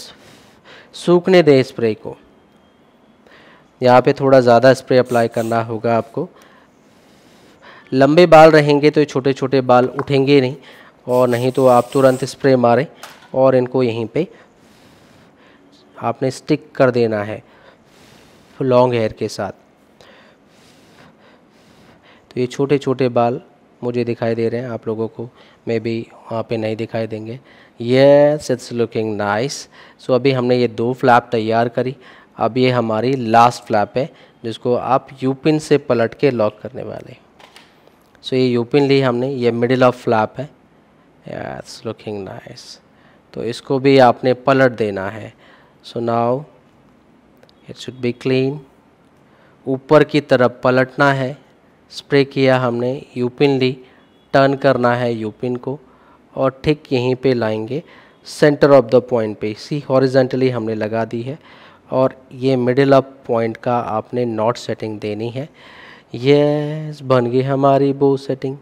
सूखने दें स्प्रे को यहाँ पे थोड़ा ज़्यादा स्प्रे अप्लाई करना होगा आपको लंबे बाल रहेंगे तो छोटे छोटे बाल उठेंगे नहीं और नहीं तो आप तुरंत स्प्रे मारें और इनको यहीं पे आपने स्टिक कर देना है लॉन्ग हेयर के साथ तो ये छोटे छोटे बाल मुझे दिखाई दे रहे हैं आप लोगों को मे भी वहाँ पे नहीं दिखाई देंगे yes it's looking nice so अभी हमने ये दो फ्लैप तैयार करी अब ये हमारी लास्ट फ्लैप है जिसको आप यूपिन से पलट के लॉक करने वाले सो so, ये यूपिन ली हमने ये मिडिल ऑफ फ्लैप है yeah लुकिंग नाइस तो इसको भी आपने पलट देना है so now it should be clean ऊपर की तरफ पलटना है स्प्रे किया हमने यूपिन ली टर्न करना है यूपिन को और ठीक यहीं पे लाएंगे सेंटर ऑफ द पॉइंट पे सी हॉरिजेंटली हमने लगा दी है और ये मिडिल ऑफ पॉइंट का आपने नॉट सेटिंग देनी है ये बन गई हमारी बो सेटिंग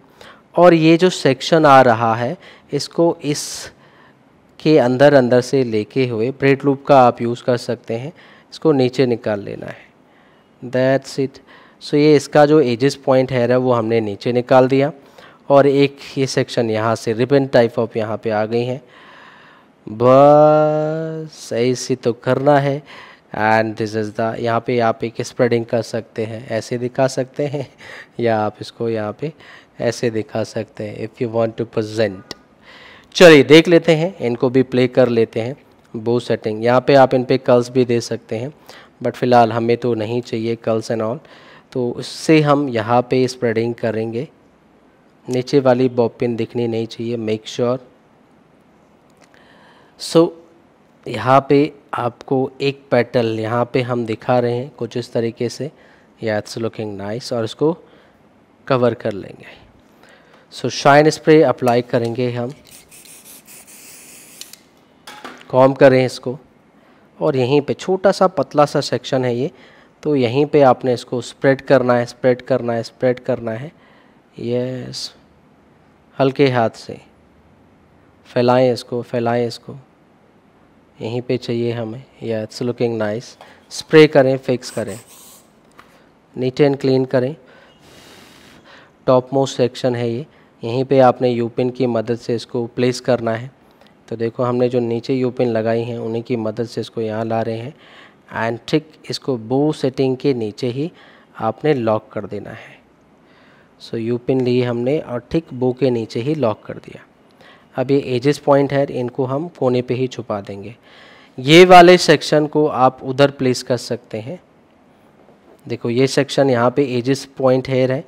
और ये जो सेक्शन आ रहा है इसको इस के अंदर अंदर से लेके हुए ब्रेड लूप का आप यूज़ कर सकते हैं इसको नीचे निकाल लेना है दैट्स इट सो ये इसका जो एजिस पॉइंट है रहा वो हमने नीचे निकाल दिया और एक ये सेक्शन यहाँ से रिबन टाइप ऑफ यहाँ पे आ गई हैं बस ऐसी तो करना है एंड दिस इज़ द यहाँ पे आप एक स्प्रेडिंग कर सकते हैं ऐसे दिखा सकते हैं या आप इसको यहाँ पे ऐसे दिखा सकते हैं if you want to present चलिए देख लेते हैं इनको भी प्ले कर लेते हैं बो सेटिंग यहाँ पे आप इन पर कर्ल्स भी दे सकते हैं बट फिलहाल हमें तो नहीं चाहिए कल्स एंड ऑल तो उससे हम यहाँ पे स्प्रेडिंग करेंगे नीचे वाली बॉपिन दिखनी नहीं चाहिए मेक श्योर सो यहाँ पे आपको एक पैटल यहाँ पे हम दिखा रहे हैं कुछ इस तरीके से या इट्स लुकिंग नाइस और इसको कवर कर लेंगे सो शाइन स्प्रे अप्लाई करेंगे हम कॉम करें इसको और यहीं पे छोटा सा पतला सा सेक्शन है ये तो यहीं पे आपने इसको स्प्रेड करना है स्प्रेड करना है स्प्रेड करना है यस हल्के हाथ से फैलाएं इसको फैलाएं इसको यहीं पे चाहिए हमें या इट्स लुकिंग नाइस स्प्रे करें फिक्स करें नीट एंड क्लीन करें टॉप मोस्ट सेक्शन है ये यहीं पे आपने यूपिन की मदद से इसको प्लेस करना है तो देखो हमने जो नीचे यूपिन लगाई हैं उन्हीं की मदद से इसको यहाँ ला रहे हैं एंड ठीक इसको बो सेटिंग के नीचे ही आपने लॉक कर देना है सो यू पिन ली हमने और ठीक बो के नीचे ही लॉक कर दिया अब ये एजेस पॉइंट है इनको हम कोने पे ही छुपा देंगे ये वाले सेक्शन को आप उधर प्लेस कर सकते हैं देखो ये सेक्शन यहाँ पे एजेस पॉइंट हेयर है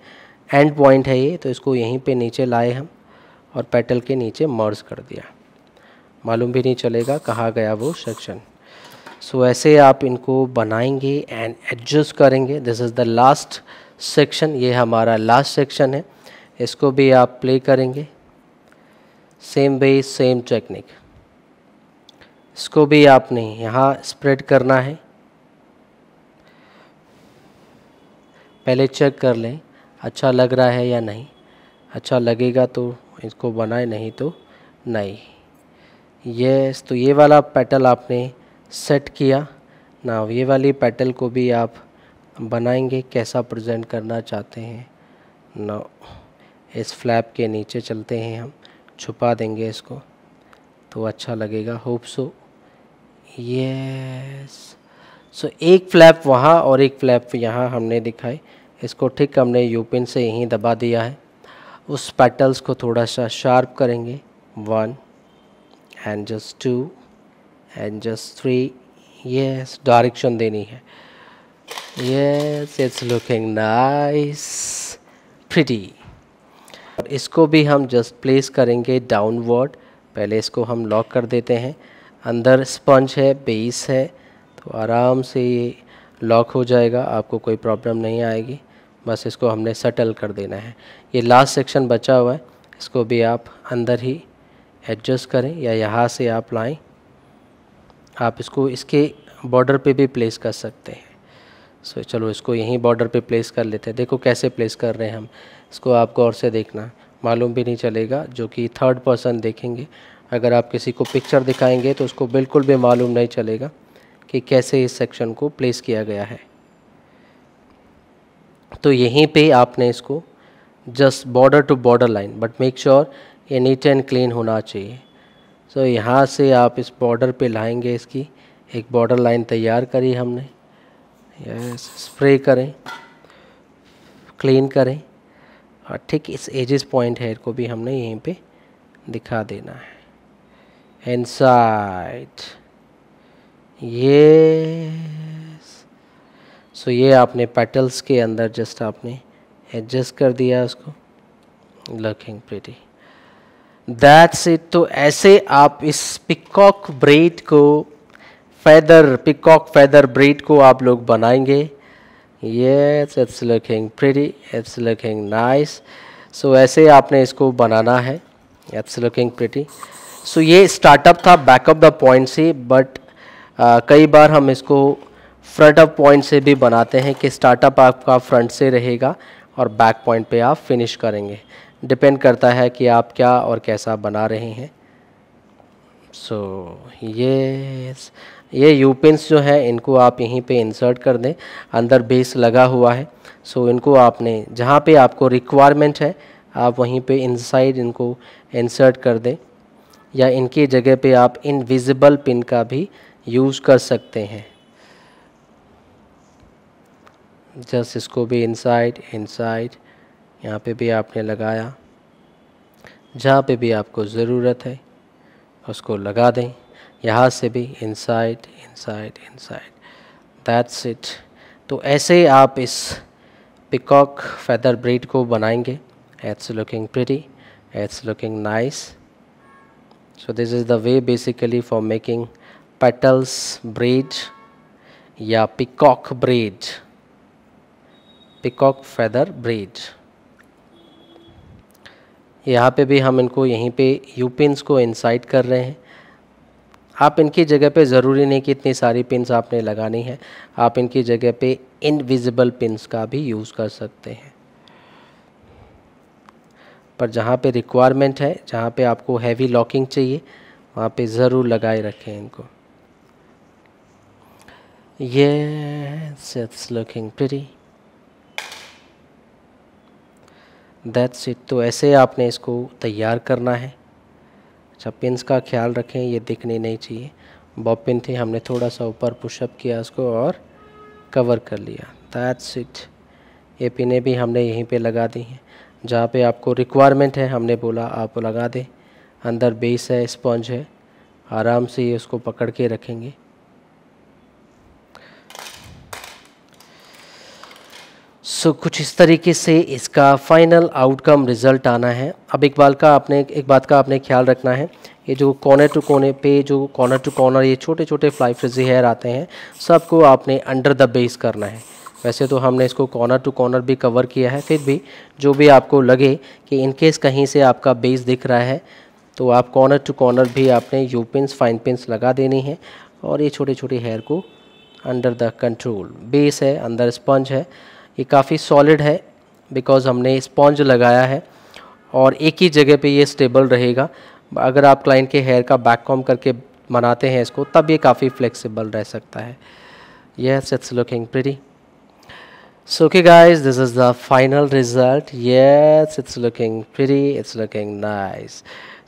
एंड पॉइंट है ये तो इसको यहीं पे नीचे लाए हम और पेटल के नीचे मर्ज कर दिया मालूम भी नहीं चलेगा कहाँ गया वो सेक्शन सो so, ऐसे आप इनको बनाएंगे एंड एडजस्ट करेंगे this is the last section ये हमारा लास्ट सेक्शन है इसको भी आप प्ले करेंगे सेम वे सेम टेक्निक इसको भी आपने यहाँ स्प्रेड करना है पहले चेक कर लें अच्छा लग रहा है या नहीं अच्छा लगेगा तो इसको बनाए नहीं तो नहीं ये yes, तो ये वाला पेटल आपने सेट किया ना ये वाली पेटल को भी आप बनाएंगे कैसा प्रेजेंट करना चाहते हैं ना इस फ्लैप के नीचे चलते हैं हम छुपा देंगे इसको तो अच्छा लगेगा होप सो यस सो एक फ्लैप वहाँ और एक फ्लैप यहाँ हमने दिखाई इसको ठीक हमने यूपिन से यहीं दबा दिया है उस पेटल्स को थोड़ा सा शार्प करेंगे one and just two and just three ये डायरेक्शन देनी है यस इट्स लुकिंग नाइस फिटी और इसको भी हम जस्ट प्लेस करेंगे डाउनवर्ड पहले इसको हम लॉक कर देते हैं अंदर स्पंज है बेस है तो आराम से ये लॉक हो जाएगा आपको कोई प्रॉब्लम नहीं आएगी बस इसको हमने सेटल कर देना है ये लास्ट सेक्शन बचा हुआ है इसको भी आप अंदर ही एडजस्ट करें या यहाँ से आप लाएं आप इसको इसके बॉर्डर पे भी प्लेस कर सकते हैं सो so, चलो इसको यहीं बॉर्डर पे प्लेस कर लेते हैं देखो कैसे प्लेस कर रहे हैं हम इसको आपको और से देखना मालूम भी नहीं चलेगा जो कि थर्ड पर्सन देखेंगे अगर आप किसी को पिक्चर दिखाएंगे तो उसको बिल्कुल भी मालूम नहीं चलेगा कि कैसे इस सेक्शन को प्लेस किया गया है तो यहीं पे आपने इसको just border to border line but make sure ये नीट एंड क्लीन होना चाहिए सो so, यहाँ से आप इस बॉर्डर पे लाएंगे इसकी एक बॉर्डर लाइन तैयार करी हमने स्प्रे करें क्लीन करें और हाँ, ठीक इस एजिस पॉइंट हेयर को भी हमने यहीं पे दिखा देना है इनसाइड ये सो ये आपने पेटल्स के अंदर जस्ट आपने एडजस्ट कर दिया उसको लुकिंग प्रीटी दैट्स इट तो ऐसे आप इस पिकॉक ब्रेड को फैदर पिकॉक फैदर ब्रेड को आप लोग बनाएंगे ये it's looking pretty it's looking nice so ऐसे आपने इसको बनाना है इट्स लुकिंग प्रीटी सो ये स्टार्टअप था बैकअप द पॉइंट से बट uh, कई बार हम इसको फ्रंट अप पॉइंट से भी बनाते हैं कि स्टार्टअप आपका फ्रंट से रहेगा और बैक पॉइंट पे आप फिनिश करेंगे डिपेंड करता है कि आप क्या और कैसा बना रहे हैं सो so, ये ये यू पिन जो है इनको आप यहीं पे इंसर्ट कर दें अंदर बेस लगा हुआ है सो so, इनको आपने जहाँ पे आपको रिक्वायरमेंट है आप वहीं पे इनसाइड इनको इंसर्ट कर दें या इनकी जगह पे आप इनविजिबल पिन का भी यूज़ कर सकते हैं जस्ट इसको भी इनसाइड इनसाइड यहाँ पे भी आपने लगाया जहाँ पे भी आपको ज़रूरत है उसको लगा दें यहाँ से भी inside inside inside that's it तो ऐसे आप इस पिकॉक फैदर ब्रीड को बनाएंगे it's looking pretty it's looking nice so this is the way basically for making petals braid या peacock braid peacock feather braid यहाँ पे भी हम इनको यहीं पे यू पिनस को इंसाइट कर रहे हैं आप इनकी जगह पे ज़रूरी नहीं कि इतनी सारी पिनस आपने लगानी है आप इनकी जगह पे इनविजिबल पिन्स का भी यूज़ कर सकते हैं पर जहाँ पे रिक्वायरमेंट है जहाँ पे आपको हैवी लॉकिंग चाहिए वहाँ पे ज़रूर लगाए रखें इनको ये लुकिंग प्रिटी दैट्स इट तो ऐसे आपने इसको तैयार करना है अच्छा पिंस का ख्याल रखें ये दिखनी नहीं चाहिए बॉब पिन थी हमने थोड़ा सा ऊपर पुशअप किया उसको और कवर कर लिया दैट्स इट ये पिने भी हमने यहीं पे लगा दी हैं जहाँ पे आपको रिक्वायरमेंट है हमने बोला आप लगा दें अंदर बेस है स्पॉन्ज है आराम से ये उसको पकड़ के रखेंगे सो so, कुछ इस तरीके से इसका फाइनल आउटकम रिजल्ट आना है अब एक बात का आपने एक बात का आपने ख्याल रखना है ये जो कॉर्नर टू कोने पे जो कॉर्नर टू कॉर्नर ये छोटे छोटे फ्लाई फ्रिजी हेयर आते हैं सबको आपने अंडर द बेस करना है वैसे तो हमने इसको कॉर्नर टू कॉर्नर भी कवर किया है फिर भी जो भी आपको लगे कि इनकेस कहीं से आपका बेस दिख रहा है तो आप कॉर्नर टू कॉर्नर भी आपने यू पिंस फाइन पिंस लगा देनी है और ये छोटे छोटे हेयर को अंडर द कंट्रोल बेस है अंदर स्पंज है ये काफ़ी सॉलिड है बिकॉज हमने स्पॉन्ज लगाया है और एक ही जगह पे ये स्टेबल रहेगा अगर आप क्लाइंट के हेयर का बैक कॉम करके बनाते हैं इसको तब ये काफ़ी फ्लेक्सिबल रह सकता है yes it's looking pretty so okay guys, this is the final result Yes, it's looking pretty, it's looking nice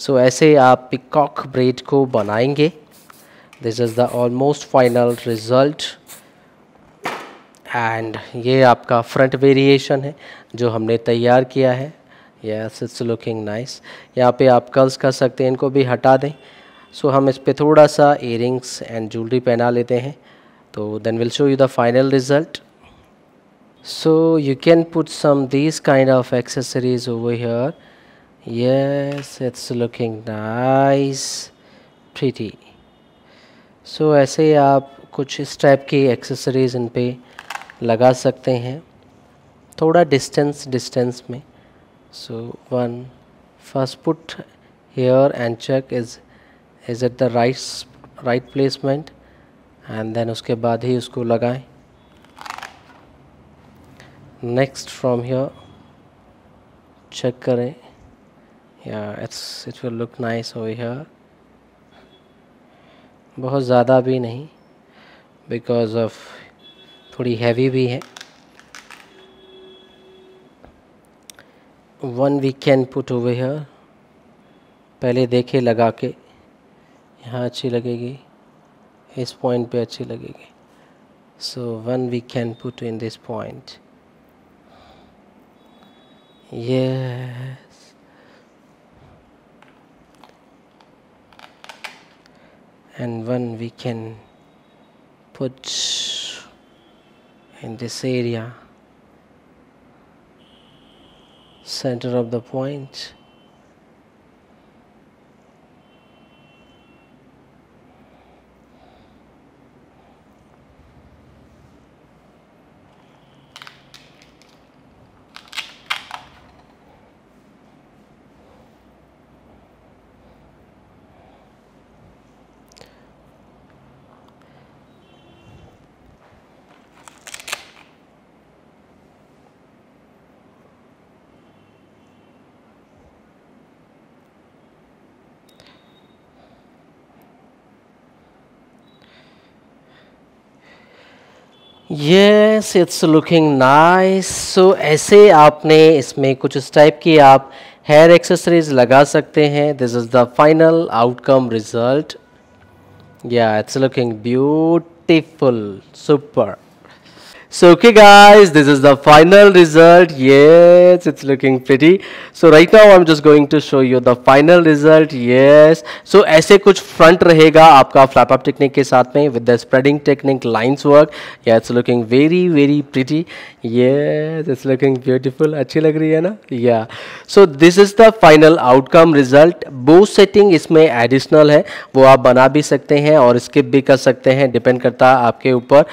so ऐसे आप पिकॉक ब्रेड को बनाएंगे this is the almost final result and ये आपका फ्रंट वेरिएशन है जो हमने तैयार किया है यस इट्स लुकिंग नाइस यहाँ पे आप कर्ल्स कर सकते हैं इनको भी हटा दें सो so, हम इस पर थोड़ा सा इयरिंग्स एंड ज्वेलरी पहना लेते हैं तो then will show you the final result so you can put some this kind of accessories over here yes it's looking nice ठीक सो ऐसे आप कुछ इस टाइप की एक्सेसरीज इन पे लगा सकते हैं थोड़ा डिस्टेंस डिस्टेंस में so one first put hair and check is is at the right right placement and then उसके बाद ही उसको लगाएं नेक्स्ट फ्रॉम हेयर चेक करें या it's it will look nice over here बहुत ज़्यादा भी नहीं बिकॉज ऑफ थोड़ी हैवी भी है one we can put over here पहले देखे लगा के यहाँ अच्छी लगेगी इस पॉइंट पे अच्छी लगेगी so one we can put in this point ये and one we can put in this area center of the point yes it's looking nice so ऐसे आपने इसमें कुछ इस टाइप की आप हेयर एक्सेसरीज लगा सकते हैं this is the final outcome result या it's looking beautiful super So okay guys, this is the final result. Yes, it's looking pretty. So right now I'm just going to show you the final result. Yes. So ऐसे कुछ front रहेगा आपका flap up technique के साथ में with the spreading technique lines work. Yeah, it's looking very very pretty. Yes, it's looking beautiful. अच्छी लग रही है ना? Yeah. So this is the final outcome result. Bow setting इसमें additional है वो आप बना भी सकते हैं और skip भी कर सकते हैं depend करता है आपके ऊपर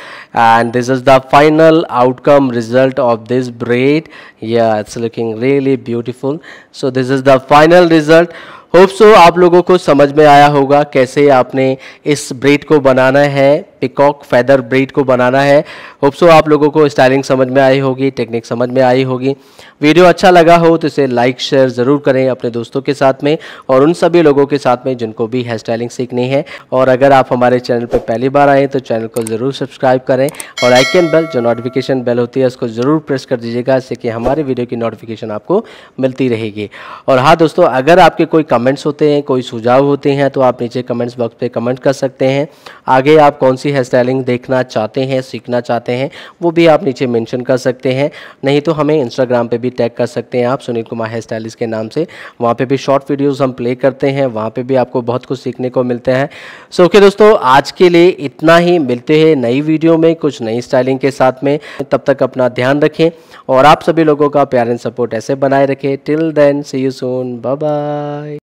and this is the final final outcome result of this braid yeah it's looking really beautiful so this is the final result hope so आप लोगों को समझ में आया होगा कैसे आपने इस ब्रीड को बनाना है पिकॉक फैदर ब्रीड को बनाना है होप सो आप लोगों को स्टाइलिंग समझ में आई होगी टेक्निक समझ में आई होगी वीडियो अच्छा लगा हो तो इसे लाइक शेयर ज़रूर करें अपने दोस्तों के साथ में और उन सभी लोगों के साथ में जिनको भी हेयर स्टाइलिंग सीखनी है और अगर आप हमारे चैनल पर पहली बार आएँ तो चैनल को ज़रूर सब्सक्राइब करें और आइकन बेल जो नोटिफिकेशन बेल होती है उसको ज़रूर प्रेस कर दीजिएगा जिससे कि हमारे वीडियो की नोटिफिकेशन आपको मिलती रहेगी और हाँ दोस्तों अगर आपके कोई कमेंट कमेंट्स होते हैं कोई सुझाव होते हैं तो आप नीचे कमेंट्स बॉक्स पे कमेंट कर सकते हैं आगे आप कौन सी हेयर स्टाइलिंग देखना चाहते हैं सीखना चाहते हैं वो भी आप नीचे मेंशन कर सकते हैं नहीं तो हमें इंस्टाग्राम पे भी टैग कर सकते हैं आप सुनील कुमार हेयर स्टाइलिस्ट के नाम से वहाँ पे भी शॉर्ट वीडियोज़ हम प्ले करते हैं वहाँ पर भी आपको बहुत कुछ सीखने को मिलता है सो ओके दोस्तों आज के लिए इतना ही मिलते हैं नई वीडियो में कुछ नई स्टाइलिंग के साथ में तब तक अपना ध्यान रखें और आप सभी लोगों का प्यार एंड सपोर्ट ऐसे बनाए रखें till then see you soon bye